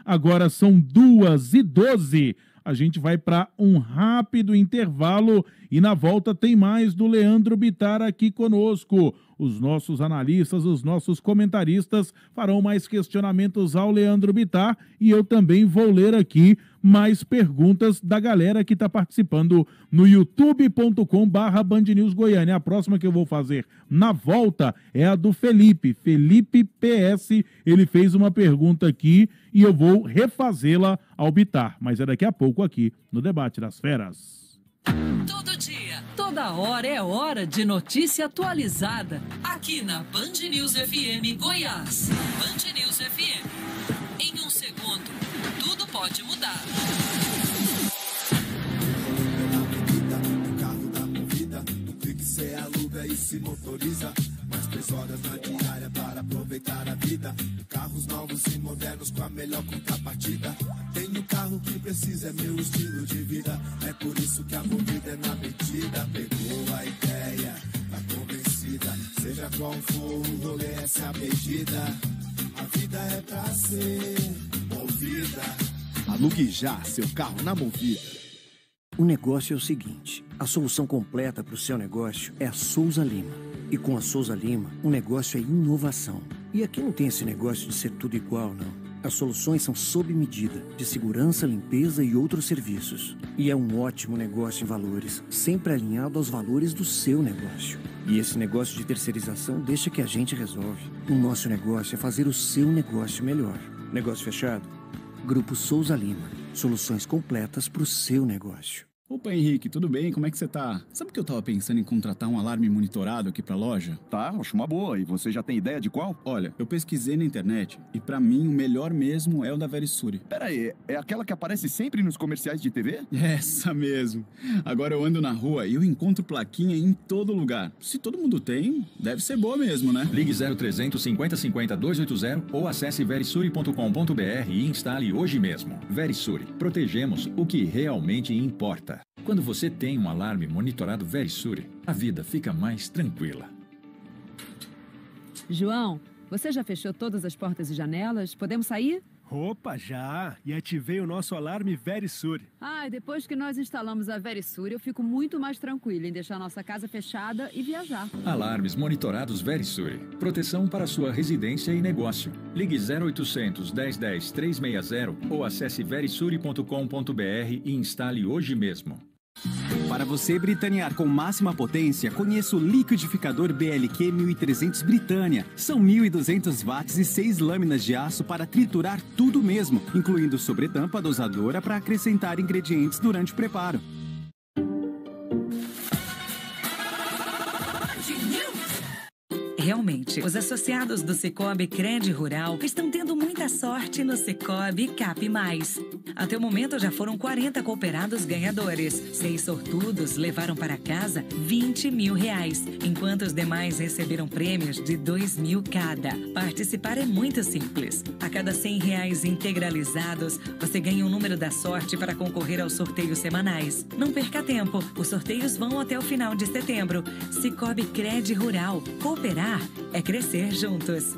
Agora são duas e doze. A gente vai para um rápido intervalo e na volta tem mais do Leandro Bitar aqui conosco os nossos analistas, os nossos comentaristas farão mais questionamentos ao Leandro Bitar e eu também vou ler aqui mais perguntas da galera que está participando no youtube.com barra Band News Goiânia. A próxima que eu vou fazer na volta é a do Felipe. Felipe PS, ele fez uma pergunta aqui e eu vou refazê-la ao Bitar, mas é daqui a pouco aqui no Debate das Feras. Todo dia, toda hora é hora de notícia atualizada. Aqui na Band News FM Goiás. Band News FM. Em um segundo, tudo pode mudar. Você aluga e se motoriza. Mais três horas na diária para aproveitar a vida. Carros novos e modernos com a melhor contrapartida carro que precisa é meu estilo de vida. É por isso que a movida é na medida. Pegou a ideia, tá convencida. Seja qual for o rolê, essa é a medida. A vida é pra ser movida. Alugue já seu carro na movida. O negócio é o seguinte: a solução completa para o seu negócio é a Souza Lima. E com a Souza Lima, o negócio é inovação. E aqui não tem esse negócio de ser tudo igual, não. As soluções são sob medida, de segurança, limpeza e outros serviços. E é um ótimo negócio em valores, sempre alinhado aos valores do seu negócio. E esse negócio de terceirização deixa que a gente resolve. O nosso negócio é fazer o seu negócio melhor. Negócio fechado? Grupo Souza Lima. Soluções completas para o seu negócio. Opa, Henrique, tudo bem? Como é que você tá? Sabe que eu tava pensando em contratar um alarme monitorado aqui pra loja? Tá, acho uma boa. E você já tem ideia de qual? Olha, eu pesquisei na internet e para mim o melhor mesmo é o da Verisure. Pera aí, é aquela que aparece sempre nos comerciais de TV? Essa mesmo. Agora eu ando na rua e eu encontro plaquinha em todo lugar. Se todo mundo tem, deve ser boa mesmo, né? Ligue 0300 5050 280 ou acesse verisure.com.br e instale hoje mesmo. Verisure, protegemos o que realmente importa. Quando você tem um alarme monitorado Verisure, a vida fica mais tranquila. João, você já fechou todas as portas e janelas? Podemos sair? Opa, já! E ativei o nosso alarme Verisure. Ah, depois que nós instalamos a Verisure, eu fico muito mais tranquilo em deixar nossa casa fechada e viajar. Alarmes monitorados Verisure. Proteção para sua residência e negócio. Ligue 0800 1010 360 ou acesse verisure.com.br e instale hoje mesmo. Para você britanear com máxima potência, conheça o liquidificador BLQ 1300 Britânia. São 1200 watts e 6 lâminas de aço para triturar tudo mesmo, incluindo sobretampa dosadora para acrescentar ingredientes durante o preparo. realmente. Os associados do Cicobi Cred Rural estão tendo muita sorte no Cicobi Cap+. Até o momento já foram 40 cooperados ganhadores. Seis sortudos levaram para casa 20 mil reais, enquanto os demais receberam prêmios de 2 mil cada. Participar é muito simples. A cada 100 reais integralizados, você ganha um número da sorte para concorrer aos sorteios semanais. Não perca tempo, os sorteios vão até o final de setembro. Cicobi Cred Rural, cooperar é crescer juntos.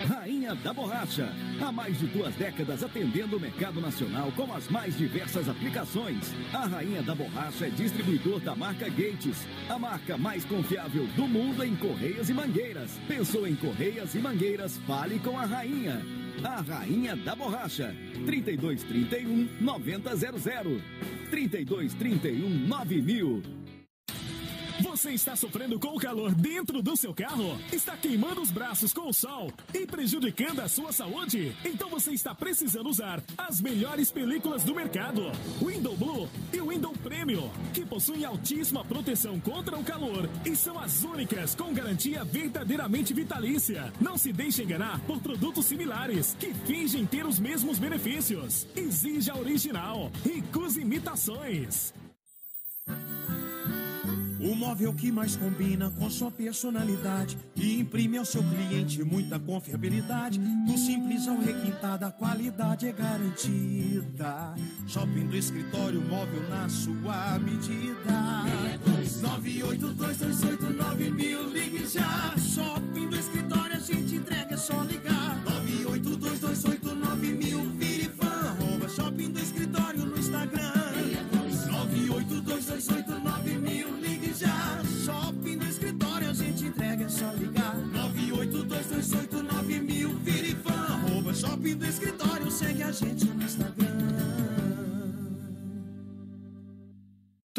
Rainha da Borracha. Há mais de duas décadas atendendo o mercado nacional com as mais diversas aplicações. A Rainha da Borracha é distribuidor da marca Gates, a marca mais confiável do mundo em correias e mangueiras. Pensou em correias e mangueiras? Fale com a Rainha. A Rainha da Borracha. 3231 9000. 3231 9000. Você está sofrendo com o calor dentro do seu carro? Está queimando os braços com o sol e prejudicando a sua saúde? Então você está precisando usar as melhores películas do mercado: Window Blue e Window Premium, que possuem altíssima proteção contra o calor e são as únicas com garantia verdadeiramente vitalícia. Não se deixe enganar por produtos similares que fingem ter os mesmos benefícios. Exija original original, e imitações. O móvel que mais combina com sua personalidade e imprime ao seu cliente muita confiabilidade. Do simples ao requintado, a qualidade é garantida. Shopping do escritório móvel na sua medida. 982289000, ligue já. Shopping do escritório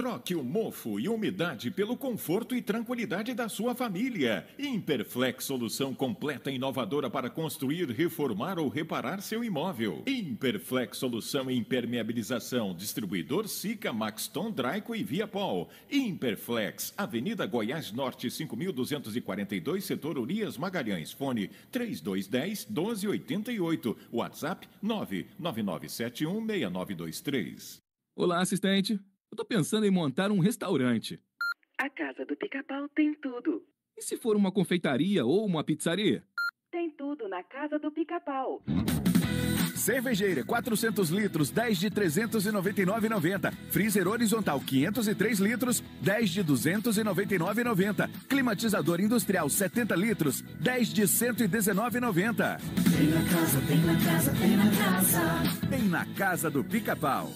Troque o mofo e umidade pelo conforto e tranquilidade da sua família. Imperflex, solução completa e inovadora para construir, reformar ou reparar seu imóvel. Imperflex, solução em impermeabilização, distribuidor Sica, Maxton, Draico e Viapol. Imperflex, Avenida Goiás Norte, 5242, setor Urias Magalhães, fone 3210 1288, WhatsApp 999716923. Olá, assistente. Eu tô pensando em montar um restaurante. A casa do pica-pau tem tudo. E se for uma confeitaria ou uma pizzaria? Tem tudo na casa do pica-pau. Cervejeira 400 litros, 10 de 399,90. Freezer horizontal 503 litros, 10 de 299,90. Climatizador industrial 70 litros, 10 de 119,90. Tem na casa, tem na casa, tem na casa. Tem na casa do Pica-Pau.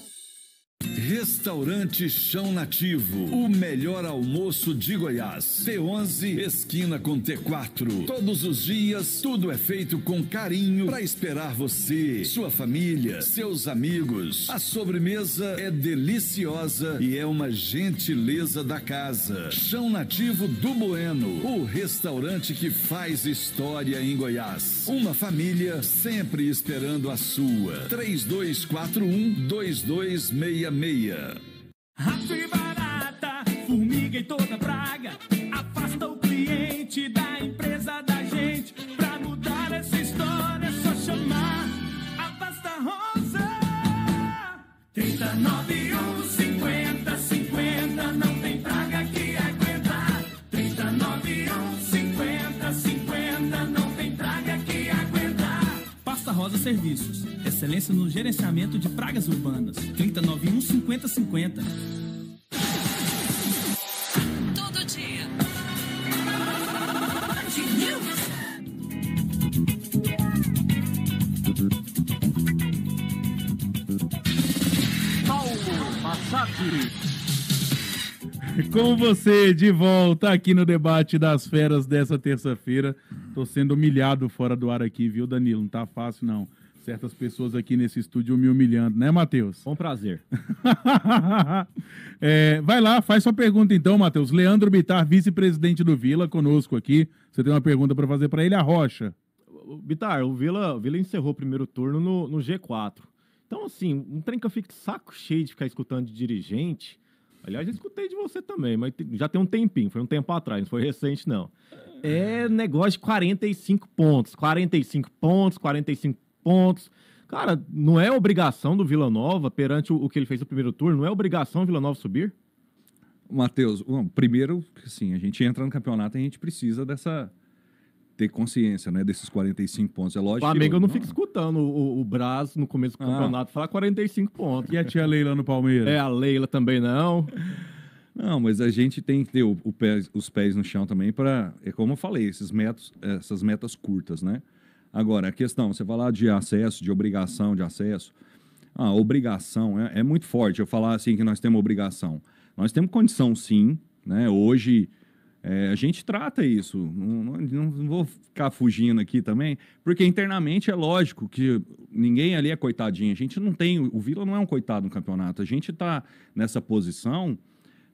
Restaurante Chão Nativo, o melhor almoço de Goiás. T11, esquina com T4. Todos os dias, tudo é feito com carinho para esperar você, sua família, seus amigos. A sobremesa é deliciosa e é uma gentileza da casa. Chão Nativo do Bueno, o restaurante que faz história em Goiás. Uma família sempre esperando a sua. 3241 2266 meia. 66. e barata, formiga e toda praga, afasta o cliente da empresa da gente. Pra mudar essa história é só chamar a pasta rosa. um cinquenta cinquenta, não tem praga que aguentar. um cinquenta cinquenta, não tem praga que aguentar. Pasta rosa serviços excelência no gerenciamento de pragas urbanas. 3091 5050. Todo dia. Paulo Com você de volta aqui no debate das feras dessa terça-feira. Tô sendo humilhado fora do ar aqui, viu, Danilo? Não tá fácil, não certas pessoas aqui nesse estúdio me humilhando, né, Matheus? Com prazer. é, vai lá, faz sua pergunta então, Matheus. Leandro Bitar, vice-presidente do Vila, conosco aqui. Você tem uma pergunta para fazer para ele, a Rocha. Bitar, o Vila, o Vila encerrou o primeiro turno no, no G4. Então, assim, um trem que eu fico saco cheio de ficar escutando de dirigente. Aliás, eu escutei de você também, mas já tem um tempinho, foi um tempo atrás, não foi recente, não. É negócio de 45 pontos, 45 pontos, 45 pontos. Cara, não é obrigação do Vila Nova, perante o, o que ele fez no primeiro turno, não é obrigação o Vila Nova subir? Matheus, bom, primeiro, sim, a gente entra no campeonato e a gente precisa dessa, ter consciência, né, desses 45 pontos. É lógico. O Flamengo eu não, não fica escutando o, o Braz no começo do ah. campeonato falar 45 pontos. E a tia Leila no Palmeiras? É, a Leila também não. Não, mas a gente tem que ter o, o pé, os pés no chão também para, é como eu falei, esses metos, essas metas curtas, né? Agora, a questão, você falar de acesso, de obrigação de acesso, a ah, obrigação é, é, muito forte. Eu falar assim que nós temos obrigação. Nós temos condição, sim. Né? Hoje, é, a gente trata isso. Não, não, não, vou ficar fugindo aqui também, porque internamente é lógico que ninguém ali é coitadinho. A gente não tem. O Vila não é um coitado no campeonato. A gente está nessa posição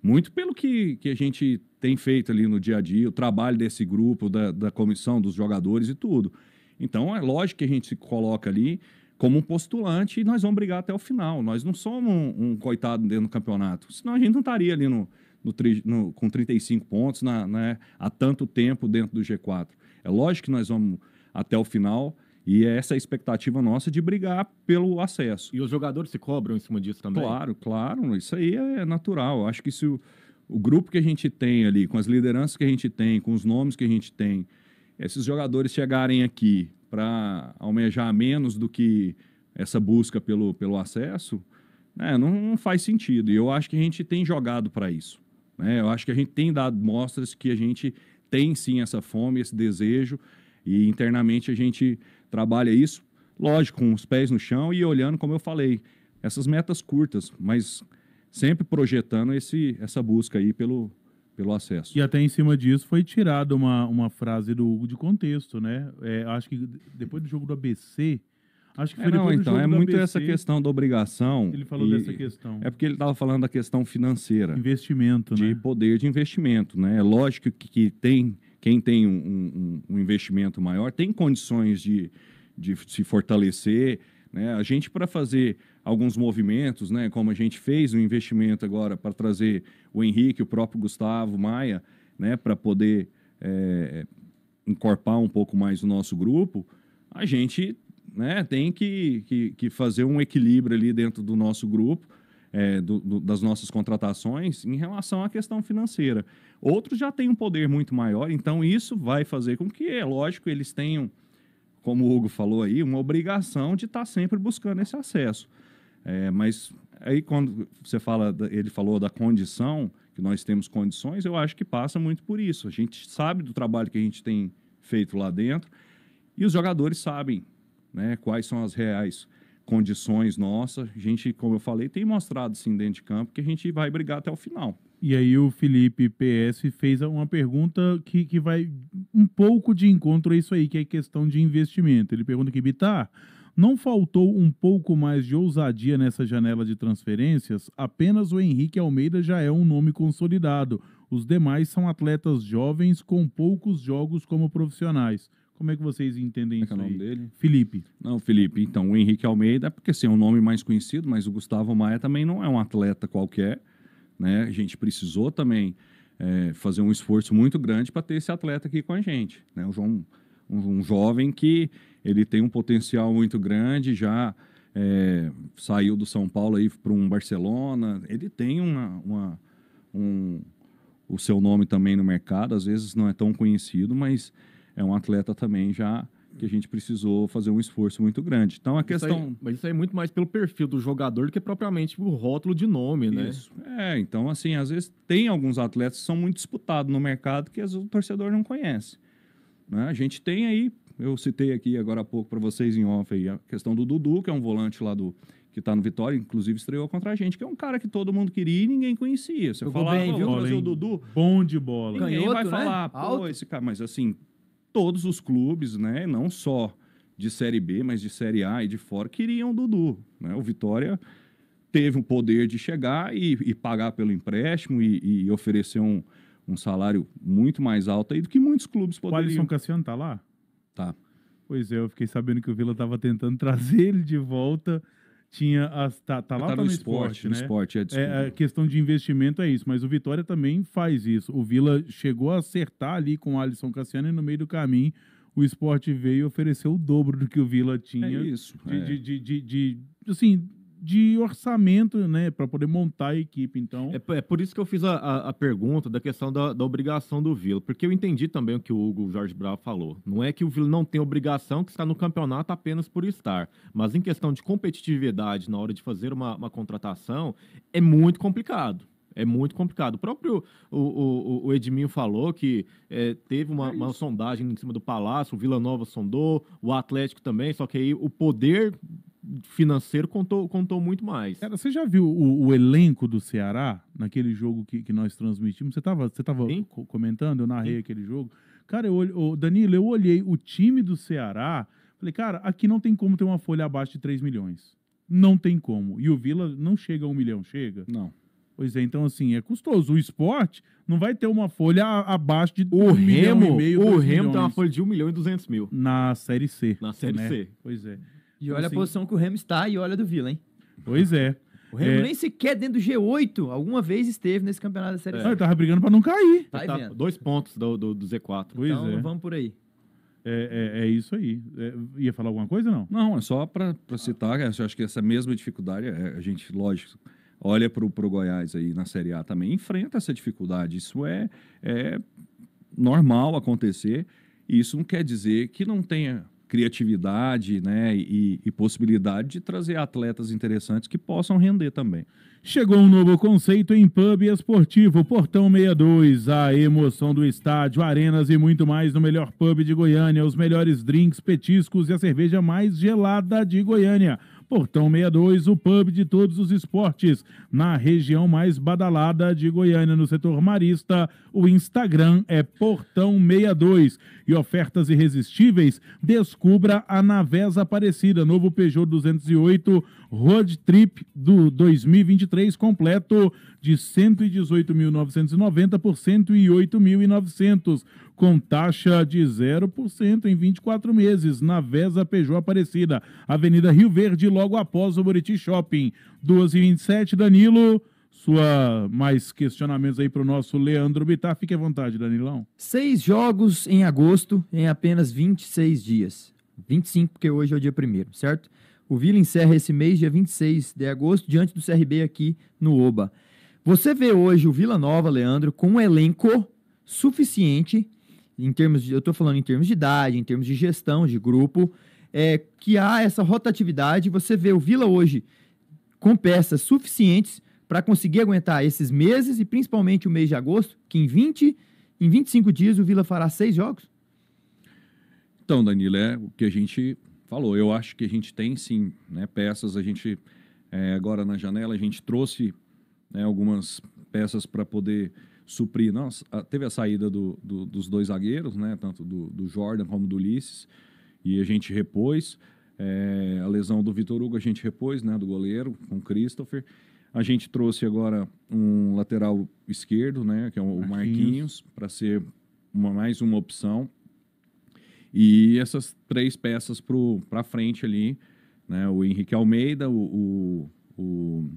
muito pelo que, que a gente tem feito ali no dia a dia, o trabalho desse grupo, da, da comissão, dos jogadores e tudo. Então, é lógico que a gente se coloca ali como um postulante e nós vamos brigar até o final. Nós não somos um, um coitado dentro do campeonato, senão a gente não estaria ali no, no, no, com 35 pontos na, né, há tanto tempo dentro do G4. É lógico que nós vamos até o final e é essa é a expectativa nossa de brigar pelo acesso. E os jogadores se cobram em cima disso também? Claro, claro. Isso aí é natural. Eu acho que se o, o grupo que a gente tem ali, com as lideranças que a gente tem, com os nomes que a gente tem, esses jogadores chegarem aqui para almejar menos do que essa busca pelo, pelo acesso, né, não, não, faz sentido. E eu acho que a gente tem jogado para isso. Né? Eu acho que a gente tem dado mostras que a gente tem sim essa fome, esse desejo, e internamente a gente trabalha isso, lógico, com os pés no chão e olhando, como eu falei, essas metas curtas, mas sempre projetando esse, essa busca aí pelo, pelo acesso. E até em cima disso foi tirada uma, uma frase do Hugo de contexto, né? É, acho que depois do jogo do ABC. Acho que é, foi então, é, não, então, é muito ABC, essa questão da obrigação. Ele falou e, dessa questão. É porque ele estava falando da questão financeira. Investimento, de né? De poder de investimento, né? É lógico que, que tem, quem tem um, um, um investimento maior tem condições de, de se fortalecer. Né? A gente, para fazer alguns movimentos, né? Como a gente fez um investimento agora para trazer o Henrique, o próprio Gustavo Maia, né? Para poder é, encorpar um pouco mais o nosso grupo, a gente né, tem que, que, que fazer um equilíbrio ali dentro do nosso grupo é, do, do, das nossas contratações em relação à questão financeira. Outros já têm um poder muito maior, então isso vai fazer com que, é lógico, eles tenham, como o Hugo falou aí, uma obrigação de estar sempre buscando esse acesso. É, mas aí quando você fala, ele falou da condição, que nós temos condições, eu acho que passa muito por isso. A gente sabe do trabalho que a gente tem feito lá dentro e os jogadores sabem né, quais são as reais condições nossas. A gente, como eu falei, tem mostrado sim dentro de campo que a gente vai brigar até o final. E aí o Felipe PS fez uma pergunta que, que vai um pouco de encontro a isso aí, que é questão de investimento. Ele pergunta que Bitar, tá, não faltou um pouco mais de ousadia nessa janela de transferências? Apenas o Henrique Almeida já é um nome consolidado. Os demais são atletas jovens com poucos jogos como profissionais. Como é que vocês entendem é, é isso? É o nome aí? dele? Felipe. Não, Felipe. Então, o Henrique Almeida, porque assim, é um nome mais conhecido, mas o Gustavo Maia também não é um atleta qualquer. Né? A gente precisou também é, fazer um esforço muito grande para ter esse atleta aqui com a gente. Né? O João um jovem que ele tem um potencial muito grande, já é, saiu do São Paulo aí para um Barcelona, ele tem uma, uma, um, o seu nome também no mercado, às vezes não é tão conhecido, mas é um atleta também já que a gente precisou fazer um esforço muito grande. Então a isso questão. Aí, mas isso aí é muito mais pelo perfil do jogador do que propriamente o rótulo de nome, né? Isso. É, então assim, às vezes tem alguns atletas que são muito disputados no mercado que vezes, o torcedor não conhece. Né? A gente tem aí, eu citei aqui agora há pouco para vocês em off aí, a questão do Dudu, que é um volante lá do, que está no Vitória, inclusive estreou contra a gente, que é um cara que todo mundo queria e ninguém conhecia. Você falar, bem, viu? Trazer o Dudu. Bom de bola. Ninguém Canhoto, vai né? falar, pô, Alto. esse cara. Mas assim, todos os clubes, né? Não só de Série B, mas de Série A e de fora, queriam o Dudu. Né? O Vitória teve o poder de chegar e, e pagar pelo empréstimo e, e oferecer um um salário muito mais alto aí do que muitos clubes poderiam. O Alisson Cassiano tá lá? Tá. Pois é, eu fiquei sabendo que o Vila estava tentando trazer ele de volta. Tinha as, tá, tá lá tá, tá no, tá no esporte, esporte, né? esporte é, é, a é questão de investimento é isso, mas o Vitória também faz isso. O Vila chegou a acertar ali com o Alisson Cassiano e no meio do caminho o esporte veio e ofereceu o dobro do que o Vila é tinha. É isso. De, é. de, de, de, de, assim, de orçamento, né, para poder montar a equipe, então. É, é por isso que eu fiz a, a, a pergunta da questão da, da, obrigação do Vila, porque eu entendi também o que o Hugo Jorge Bravo falou. Não é que o Vila não tem obrigação, que está no campeonato apenas por estar, mas em questão de competitividade na hora de fazer uma, uma contratação, é muito complicado. É muito complicado. O próprio o, o, o Edminho falou que é, teve uma, é uma, sondagem em cima do Palácio, o Vila Nova sondou, o Atlético também, só que aí o poder financeiro contou, contou muito mais. Cara, você já viu o, o elenco do Ceará naquele jogo que, que nós transmitimos? Você estava você tava comentando, eu narrei Sim. aquele jogo. Cara, eu, eu, Danilo, eu olhei o time do Ceará, falei, cara, aqui não tem como ter uma folha abaixo de 3 milhões. Não tem como. E o Vila não chega a um milhão, chega? Não. Pois é, então assim, é custoso. O esporte não vai ter uma folha abaixo de o Remo, e meio, O Remo tá tem uma folha de 1 milhão e 200 mil. Na Série C. Na Série né? C. Pois é. E olha assim, a posição que o Remo está e olha do Vila, hein? Pois é. O Remo é. nem sequer dentro do G8 alguma vez esteve nesse campeonato da Série é. C. É. Ah, Ele tava brigando para não cair. Tá tá dois pontos do, do, do Z4. Então, pois então, é. vamos por aí. É, é, é isso aí. É, ia falar alguma coisa não? Não, é só para citar. É, eu acho que essa mesma dificuldade, a gente, lógico, olha para o Goiás aí na Série A também, enfrenta essa dificuldade. Isso é normal acontecer. E isso não quer dizer que não tenha criatividade né, e, e, possibilidade de trazer atletas interessantes que possam render também. Chegou um novo conceito em pub esportivo, Portão 62, a emoção do estádio, arenas e muito mais no melhor pub de Goiânia, os melhores drinks, petiscos e a cerveja mais gelada de Goiânia. Portão 62, o pub de todos os esportes, na região mais badalada de Goiânia, no setor marista. O Instagram é Portão 62. E ofertas irresistíveis, descubra a naveza Aparecida, novo Peugeot 208 Road Trip do 2023 completo de 118.990 por 108.900 com taxa de 0% em 24 meses, na Vesa Peugeot Aparecida, Avenida Rio Verde, logo após o Buriti Shopping. 12 h 27 Danilo sua mais questionamentos aí para o nosso Leandro Bittar. Fique à vontade, Danilão. Seis jogos em agosto em apenas 26 dias. 25, porque hoje é o dia primeiro, certo? O Vila encerra esse mês, dia 26 de agosto, diante do CRB aqui no Oba. Você vê hoje o Vila Nova, Leandro, com um elenco suficiente em termos de, eu estou falando em termos de idade, em termos de gestão de grupo, é que há essa rotatividade. Você vê o Vila hoje com peças suficientes para conseguir aguentar esses meses e principalmente o mês de agosto, que em 20, em 25 dias o Vila fará seis jogos? Então, Danilo, é o que a gente falou. Eu acho que a gente tem sim né, peças. A gente, é, agora na janela, a gente trouxe né, algumas peças para poder suprir. Não, teve a saída do, do, dos dois zagueiros, né? tanto do, do, Jordan como do Ulisses, e a gente repôs. É, a lesão do Vitor Hugo a gente repôs, né? do goleiro, com o Christopher. A gente trouxe agora um lateral esquerdo, né? que é o Marquinhos, Marquinhos para ser uma, mais uma opção. E essas três peças para frente ali, né? o Henrique Almeida, o, o, o,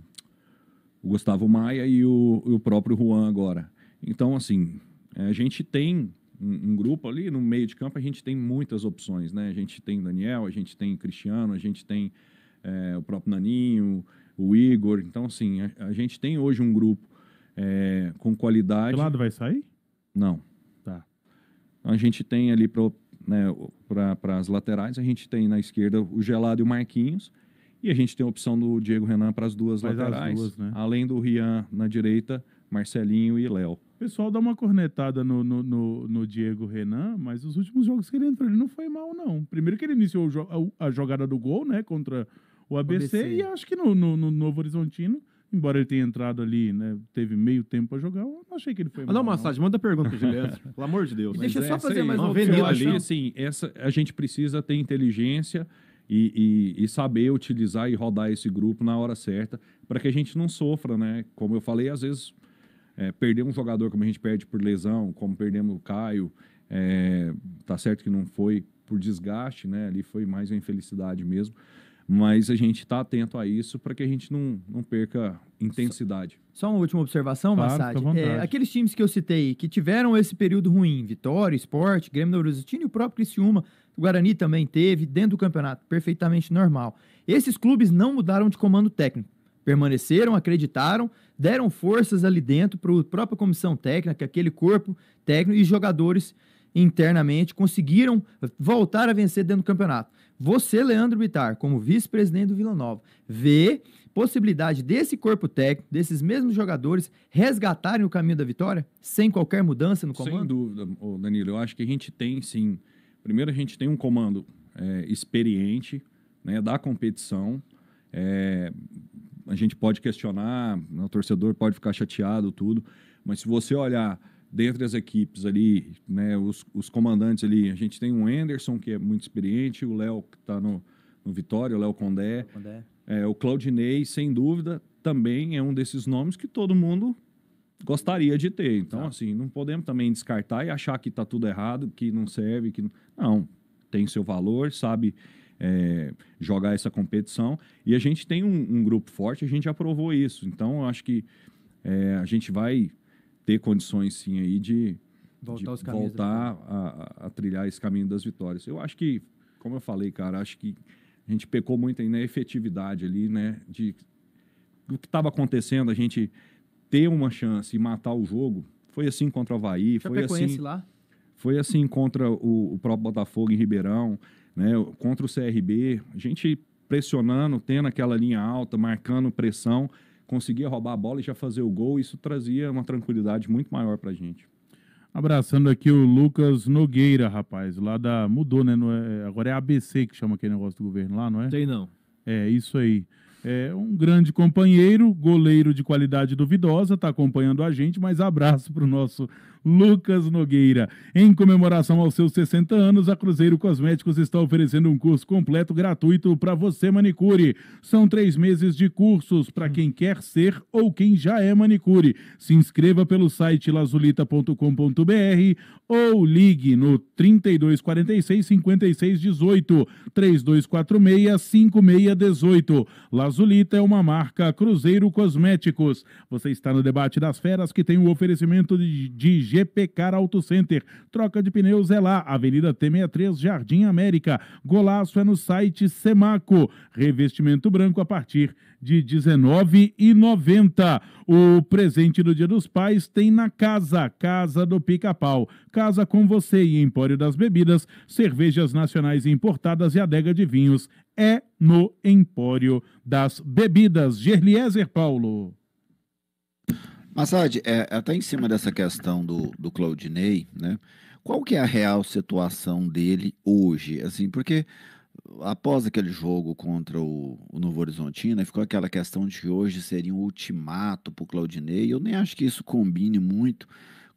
Gustavo Maia e o, o próprio Juan agora. Então, assim, eh, a gente tem um, um, grupo ali no meio de campo, a gente tem muitas opções, né? A gente tem Daniel, a gente tem Cristiano, a gente tem é, o próprio Naninho, o Igor. Então, assim, a, a gente tem hoje um grupo é, com qualidade. O lado vai sair? Não. Tá. A gente tem ali para né, as laterais, a gente tem na esquerda o Gelado e o Marquinhos. E a gente tem a opção do Diego Renan para as duas Mas laterais. As duas, né? Além do Rian na direita, Marcelinho e Léo pessoal dá uma cornetada no, no, no, no, Diego Renan, mas os últimos jogos que ele entrou, ele não foi mal, não. Primeiro que ele iniciou a, jogada do gol, né, contra o ABC, ABC. e acho que no, no, no Novo Horizontino embora ele tenha entrado ali, né, teve meio tempo para jogar, eu não achei que ele foi. Ah, uma massagem, manda pergunta Gilberto, pelo amor de Deus. Mas Deixa eu é só fazer aí, assim, mais uma pergunta. ali, assim, essa, a gente precisa ter inteligência e, e, e, saber utilizar e rodar esse grupo na hora certa para que a gente não sofra, né? Como eu falei, às vezes é, perder um jogador como a gente perde por lesão, como perdemos o Caio, é, tá certo que não foi por desgaste, né? Ali foi mais uma infelicidade mesmo. Mas a gente está atento a isso para que a gente não, não perca intensidade. Só, uma última observação, claro, Massad. É, aqueles times que eu citei que tiveram esse período ruim, Vitória, Esporte, Grêmio Noruzitina e o próprio Criciúma, o Guarani também teve, dentro do campeonato, perfeitamente normal. Esses clubes não mudaram de comando técnico permaneceram, acreditaram, deram forças ali dentro para a própria comissão técnica, aquele corpo técnico e jogadores internamente conseguiram voltar a vencer dentro do campeonato. Você, Leandro Bitar, como vice-presidente do Vila Nova, vê possibilidade desse corpo técnico, desses mesmos jogadores, resgatarem o caminho da vitória sem qualquer mudança no comando? Sem dúvida, Danilo. Eu acho que a gente tem, sim. Primeiro, a gente tem um comando é, experiente né, da competição. É, a gente pode questionar, né, o torcedor pode ficar chateado, tudo, mas se você olhar dentro das equipes ali, né, os, os comandantes ali, a gente tem o Anderson, que é muito experiente, o Léo, que está no, no Vitória, o Léo Condé, Condé. É, o Claudinei, sem dúvida, também é um desses nomes que todo mundo gostaria de ter. Então, Exato. assim, não podemos também descartar e achar que está tudo errado, que não serve, que não... não tem seu valor, sabe é, jogar essa competição. E a gente tem um, um, grupo forte, a gente aprovou isso. Então, eu acho que é, a gente vai ter condições, sim, aí de voltar, de voltar a, a, trilhar esse caminho das vitórias. Eu acho que, como eu falei, cara, acho que a gente pecou muito aí na efetividade ali, né? De o que estava acontecendo, a gente ter uma chance e matar o jogo. Foi assim contra o Havaí, foi assim, lá. foi assim contra o, o próprio Botafogo em Ribeirão né? Contra o CRB, a gente pressionando, tendo aquela linha alta, marcando pressão, conseguia roubar a bola e já fazer o gol. Isso trazia uma tranquilidade muito maior para a gente. Abraçando aqui o Lucas Nogueira, rapaz, lá da. Mudou, né? É, é, agora é ABC que chama aquele negócio do governo lá, não é? Tem não. É, isso aí. É um grande companheiro, goleiro de qualidade duvidosa, está acompanhando a gente, mas abraço para o nosso Lucas Nogueira. Em comemoração aos seus 60 anos, a Cruzeiro Cosméticos está oferecendo um curso completo gratuito para você, manicure. São três meses de cursos para quem quer ser ou quem já é manicure. Se inscreva pelo site lazulita.com.br ou ligue no 3246 5618 3246 5618. Lazulita é uma marca Cruzeiro Cosméticos. Você está no debate das feras que tem o oferecimento de, de GPCar Auto Center. Troca de pneus é lá, Avenida T63, Jardim América. Golaço é no site Semaco. Revestimento branco a partir de R$ 19,90. O presente do Dia dos Pais tem na casa, Casa do Pica-Pau. Casa com você e Empório das Bebidas, cervejas nacionais importadas e adega de vinhos. É no Empório das Bebidas. Gerliezer Paulo. Massad, é, é, até em cima dessa questão do, do Claudinei, né? Qual que é a real situação dele hoje? Assim, porque após aquele jogo contra o, o Novo Horizontino, né, ficou aquela questão de que hoje seria um ultimato para o Claudinei. Eu nem acho que isso combine muito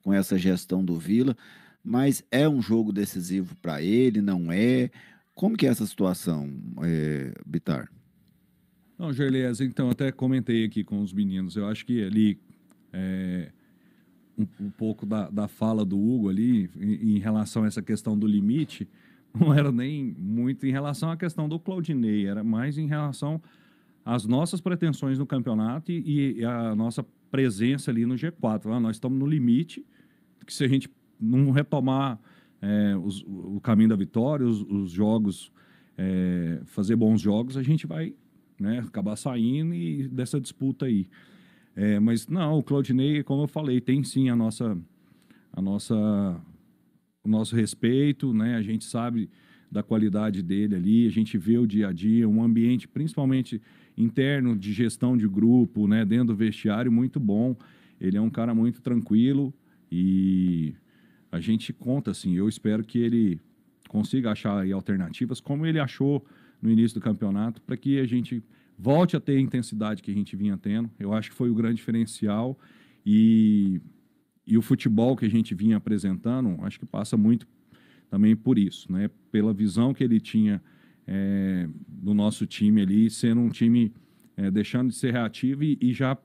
com essa gestão do Vila, mas é um jogo decisivo para ele, não é? Como que é essa situação, é, Bitar? Não, Gerlés, então até comentei aqui com os meninos. Eu acho que ali é, um, um, pouco da, da fala do Hugo ali em, em, relação a essa questão do limite, não era nem muito em relação à questão do Claudinei, era mais em relação às nossas pretensões no campeonato e, à a nossa presença ali no G4. Ah, nós estamos no limite, que se a gente não retomar é, os, o caminho da vitória, os, os jogos, é, fazer bons jogos, a gente vai né, acabar saindo e dessa disputa aí. É, mas não, o Claudinei, como eu falei, tem sim a nossa, a nossa, o nosso respeito, né? A gente sabe da qualidade dele ali, a gente vê o dia a dia, um ambiente principalmente interno de gestão de grupo, né? Dentro do vestiário muito bom. Ele é um cara muito tranquilo e a gente conta assim. Eu espero que ele consiga achar alternativas, como ele achou no início do campeonato, para que a gente volte a ter a intensidade que a gente vinha tendo. Eu acho que foi o grande diferencial. E, e o futebol que a gente vinha apresentando, acho que passa muito também por isso, né? Pela visão que ele tinha é, do nosso time ali, sendo um time é, deixando de ser reativo e, e já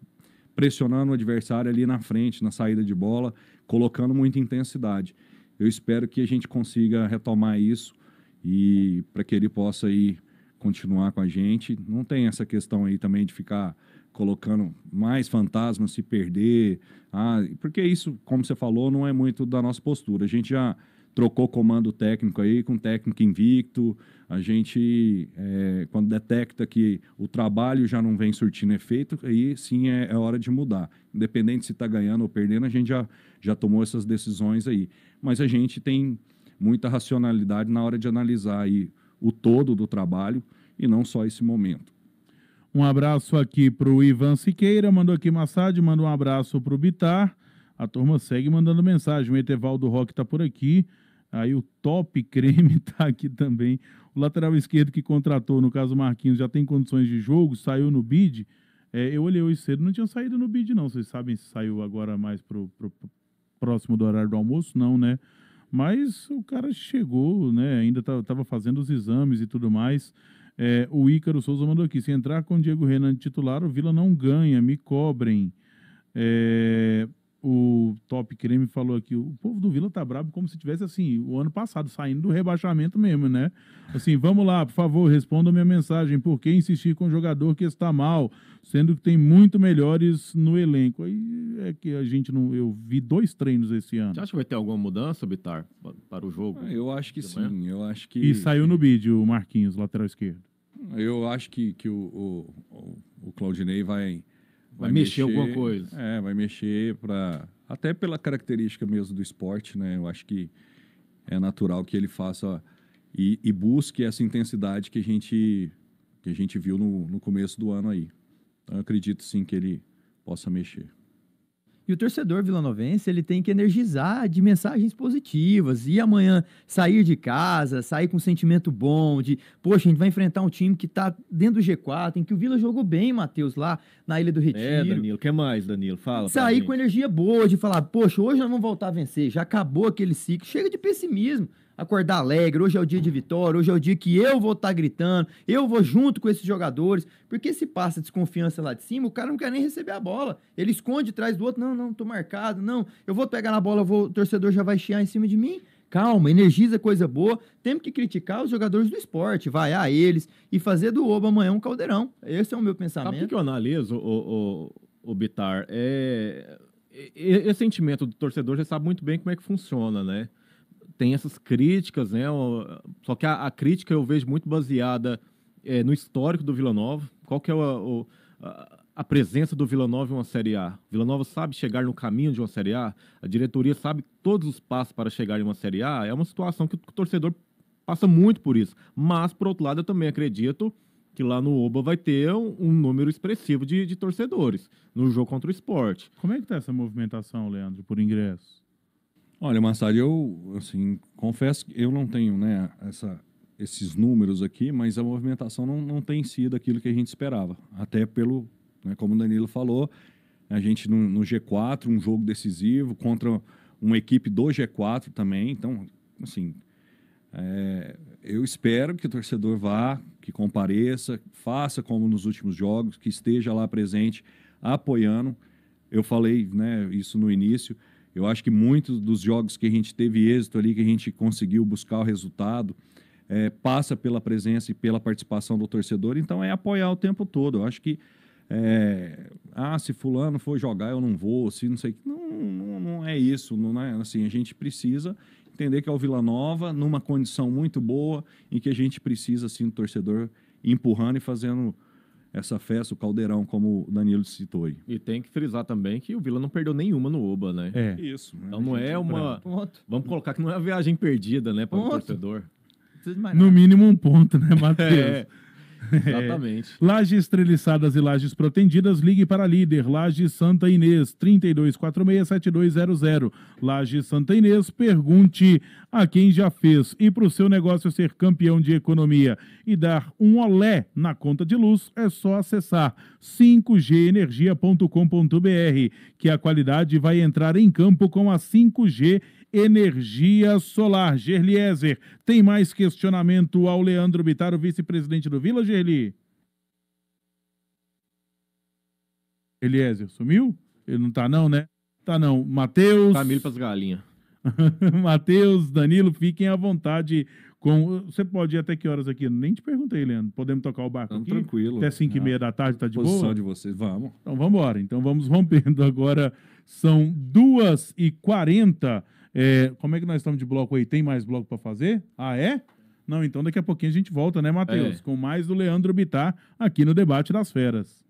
pressionando o adversário ali na frente, na saída de bola, colocando muita intensidade. Eu espero que a gente consiga retomar isso e para que ele possa ir continuar com a gente. Não tem essa questão aí também de ficar colocando mais fantasmas, se perder. Ah, porque isso, como você falou, não é muito da nossa postura. A gente já trocou comando técnico aí com técnico invicto. A gente, é, quando detecta que o trabalho já não vem surtindo efeito, aí sim é, é hora de mudar. Independente se está ganhando ou perdendo, a gente já, já tomou essas decisões aí. Mas a gente tem muita racionalidade na hora de analisar aí o todo do trabalho e não só esse momento. Um abraço aqui para o Ivan Siqueira, mandou aqui Massad, manda um abraço para o Bitar. A turma segue mandando mensagem. O Etevaldo Roque está por aqui. Aí o Top Creme está aqui também. O lateral esquerdo que contratou, no caso Marquinhos, já tem condições de jogo, saiu no bid. É, eu olhei hoje cedo, não tinha saído no bid, não. Vocês sabem se saiu agora mais para o próximo do horário do almoço? Não, né? Mas o cara chegou, né? Ainda estava fazendo os exames e tudo mais. É, o Ícaro Souza mandou aqui: se entrar com o Diego Renan titular, o Vila não ganha, me cobrem. É, o Top Creme falou aqui, o povo do Vila tá brabo como se tivesse assim, o ano passado, saindo do rebaixamento mesmo, né? Assim, vamos lá, por favor, respondam minha mensagem. Por que insistir com um jogador que está mal, sendo que tem muito melhores no elenco? Aí é que a gente não. Eu vi dois treinos esse ano. Você acha que vai ter alguma mudança, Bitar, para o jogo? Ah, eu acho que sim. Eu acho que. E saiu no vídeo o Marquinhos, lateral esquerdo. Eu acho que, que o, o, o Claudinei vai vai, mexer, mexer alguma coisa. É, vai mexer para até pela característica mesmo do esporte, né? Eu acho que é natural que ele faça e, e busque essa intensidade que a gente que a gente viu no, no começo do ano aí. Então eu acredito sim que ele possa mexer. E o torcedor vilanovense, ele tem que energizar de mensagens positivas. E amanhã sair de casa, sair com um sentimento bom de, poxa, a gente vai enfrentar um time que está dentro do G4, em que o Vila jogou bem, Matheus, lá na Ilha do é, Retiro. É, Danilo, o que mais, Danilo? Fala. Sair com energia boa, de falar, poxa, hoje nós vamos voltar a vencer, já acabou aquele ciclo. Chega de pessimismo acordar alegre, hoje é o dia de vitória, hoje é o dia que eu vou estar tá gritando, eu vou junto com esses jogadores. Porque se passa desconfiança lá de cima, o cara não quer nem receber a bola. Ele esconde atrás do outro, não, não, tô marcado, não, eu vou pegar na bola, vou, o torcedor já vai chiar em cima de mim. Calma, energiza coisa boa. Temos que criticar os jogadores do esporte, vaiar eles e fazer do Oba amanhã um caldeirão. Esse é o meu pensamento. Sabe o que eu analiso, o, o, o Bitar? É esse sentimento do torcedor já sabe muito bem como é que funciona, né? tem essas críticas, né? Só que a, a crítica eu vejo muito baseada é, no histórico do Vila Nova. Qual que é o, a, a, presença do Vila Nova em uma Série A? Vila Nova sabe chegar no caminho de uma Série A? A diretoria sabe todos os passos para chegar em uma Série A? É uma situação que o torcedor passa muito por isso. Mas, por outro lado, eu também acredito que lá no Oba vai ter um, um número expressivo de, de, torcedores no jogo contra o esporte. Como é que tá essa movimentação, Leandro, por ingressos? Olha, Massari, eu assim, confesso que eu não tenho né, essa, esses números aqui, mas a movimentação não, não tem sido aquilo que a gente esperava. Até pelo, né, como o Danilo falou, a gente no, no G4, um jogo decisivo contra uma equipe do G4 também. Então, assim, é, eu espero que o torcedor vá, que compareça, faça como nos últimos jogos, que esteja lá presente, apoiando. Eu falei né, isso no início. Eu acho que muitos dos jogos que a gente teve êxito ali, que a gente conseguiu buscar o resultado, é, passa pela presença e pela participação do torcedor, então é apoiar o tempo todo. Eu acho que, é, ah, se fulano for jogar, eu não vou, se não sei não, não, não é isso, não é assim, a gente precisa entender que é o Vila Nova numa condição muito boa em que a gente precisa, assim, do torcedor empurrando e fazendo essa festa, o caldeirão, como o Danilo citou aí. E tem que frisar também que o Vila não perdeu nenhuma no Oba, né? É. Isso. Então não é uma. Ponto. Vamos colocar que não é uma viagem perdida, né, para o torcedor. No mínimo um ponto, né, Matheus? é. Exatamente. Lages treliçadas e lajes protendidas, ligue para líder. Lages Santa Inês, 32467200. Lages Santa Inês, pergunte a quem já fez. E para o seu negócio ser campeão de economia e dar um olé na conta de luz, é só acessar 5genergia.com.br, que a qualidade vai entrar em campo com a 5G Energia energia solar. Gerliezer, tem mais questionamento ao Leandro Bitar, o vice-presidente do Vila, Gerli? Eliezer, sumiu? Ele não tá não, né? Tá não. Matheus... Camilo as galinhas. Matheus, Danilo, fiquem à vontade com... Você pode ir até que horas aqui? Nem te perguntei, Leandro. Podemos tocar o barco aqui? tranquilo. Até 5 e meia da tarde, tá de boa? Posição de vocês, vamos. Então vamos embora. Então vamos rompendo agora. São 2 e 40 é, como é que nós estamos de bloco aí? Tem mais bloco para fazer? Ah, é? Não, então daqui a pouquinho a gente volta, né, Matheus? É. Com mais do Leandro Bitar aqui no Debate das Feras.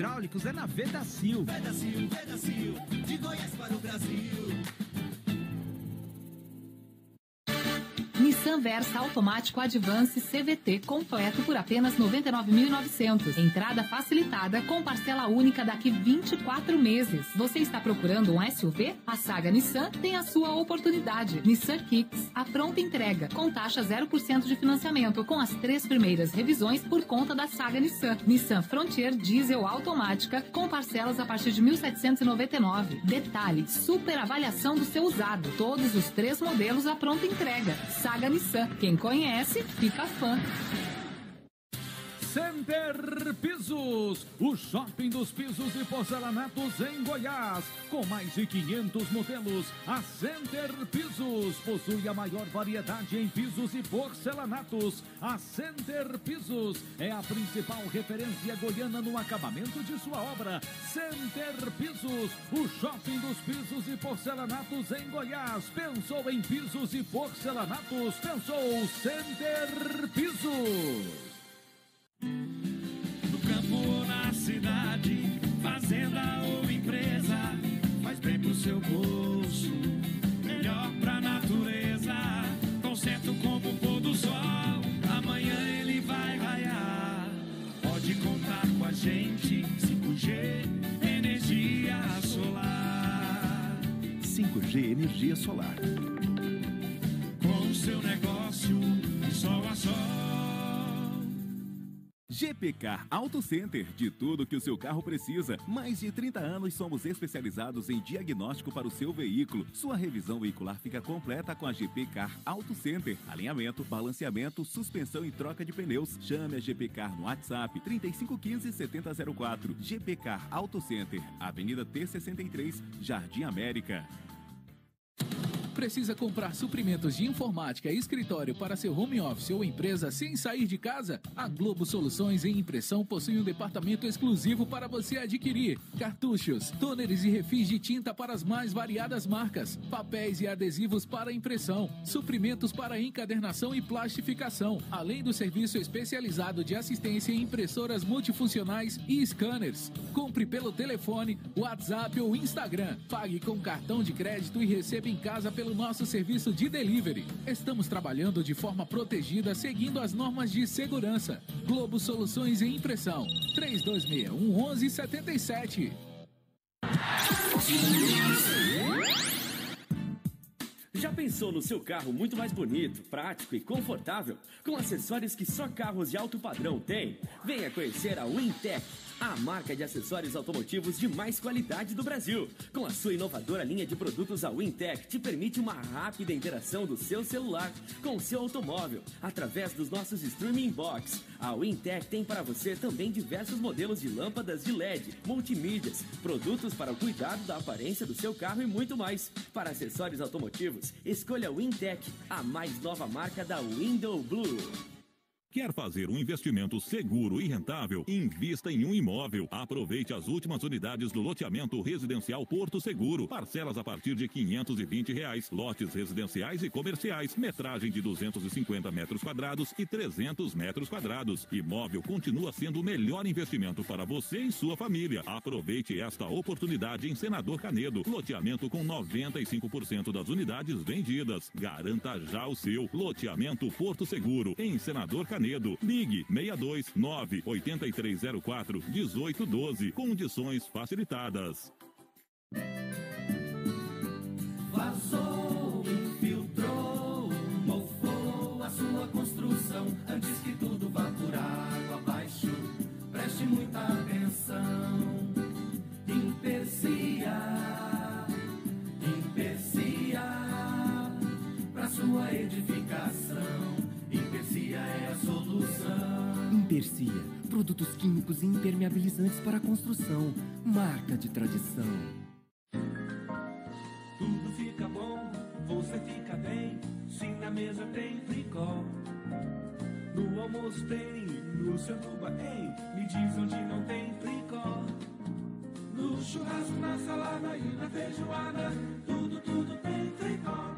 hidráulicos é na Veda Sil. Veda Sil, Veda Sil, de Goiás para o Brasil. Conversa automático Advance CVT completo por apenas 99.900. Entrada facilitada com parcela única daqui 24 meses. Você está procurando um SUV? A Saga Nissan tem a sua oportunidade. Nissan Kicks, a pronta entrega com taxa 0% de financiamento com as três primeiras revisões por conta da Saga Nissan. Nissan Frontier diesel automática com parcelas a partir de 1.799. Detalhe: super avaliação do seu usado. Todos os três modelos a pronta entrega. Saga Nissan quem conhece, fica fã. Center Pisos, o shopping dos pisos e porcelanatos em Goiás. Com mais de 500 modelos, a Center Pisos possui a maior variedade em pisos e porcelanatos. A Center Pisos é a principal referência goiana no acabamento de sua obra. Center Pisos, o shopping dos pisos e porcelanatos em Goiás. Pensou em pisos e porcelanatos? Pensou Center Pisos. No campo ou na cidade, fazenda ou empresa, faz bem pro seu bolso, melhor pra natureza. Tão certo como o pôr do sol, amanhã ele vai raiar. Pode contar com a gente, 5G, energia solar. 5G Energia Solar. Com o seu negócio, sol a sol. GPK Auto Center, de tudo que o seu carro precisa. Mais de 30 anos somos especializados em diagnóstico para o seu veículo. Sua revisão veicular fica completa com a GPK Auto Center. Alinhamento, balanceamento, suspensão e troca de pneus. Chame a GPK no WhatsApp 3515 7004. GPK Auto Center, Avenida T63, Jardim América. Precisa comprar suprimentos de informática e escritório para seu home office ou empresa sem sair de casa? A Globo Soluções em Impressão possui um departamento exclusivo para você adquirir cartuchos, tôneres e refis de tinta para as mais variadas marcas, papéis e adesivos para impressão, suprimentos para encadernação e plastificação, além do serviço especializado de assistência em impressoras multifuncionais e scanners. Compre pelo telefone, WhatsApp ou Instagram. Pague com cartão de crédito e receba em casa pelo nosso serviço de delivery. Estamos trabalhando de forma protegida seguindo as normas de segurança. Globo Soluções em Impressão. 3261 1177. Já pensou no seu carro muito mais bonito, prático e confortável? Com acessórios que só carros de alto padrão têm? Venha conhecer a WinTech a marca de acessórios automotivos de mais qualidade do Brasil. Com a sua inovadora linha de produtos, a Wintech te permite uma rápida interação do seu celular com o seu automóvel através dos nossos streaming box. A Wintech tem para você também diversos modelos de lâmpadas de LED, multimídias, produtos para o cuidado da aparência do seu carro e muito mais. Para acessórios automotivos, escolha a Wintech, a mais nova marca da Window Blue. Quer fazer um investimento seguro e rentável? Invista em um imóvel. Aproveite as últimas unidades do loteamento residencial Porto Seguro. Parcelas a partir de R$ reais, lotes residenciais e comerciais, metragem de 250 metros quadrados e 300 metros quadrados. Imóvel continua sendo o melhor investimento para você e sua família. Aproveite esta oportunidade em Senador Canedo. Loteamento com 95% das unidades vendidas. Garanta já o seu loteamento Porto Seguro em Senador Canedo. Canedo. Ligue 629 8304 1812. Condições facilitadas. Vazou, infiltrou, mofou a sua construção. Antes que tudo vá por água abaixo, preste muita atenção. Impercia, impercia, para sua edificação. Impercia é a solução. Impercia, produtos químicos e impermeabilizantes para construção, marca de tradição. Tudo fica bom, você fica bem, se na mesa tem fricó. No almoço tem, no sanduba tem, me diz onde não tem fricó. No churrasco, na salada e na feijoada, tudo, tudo tem fricó.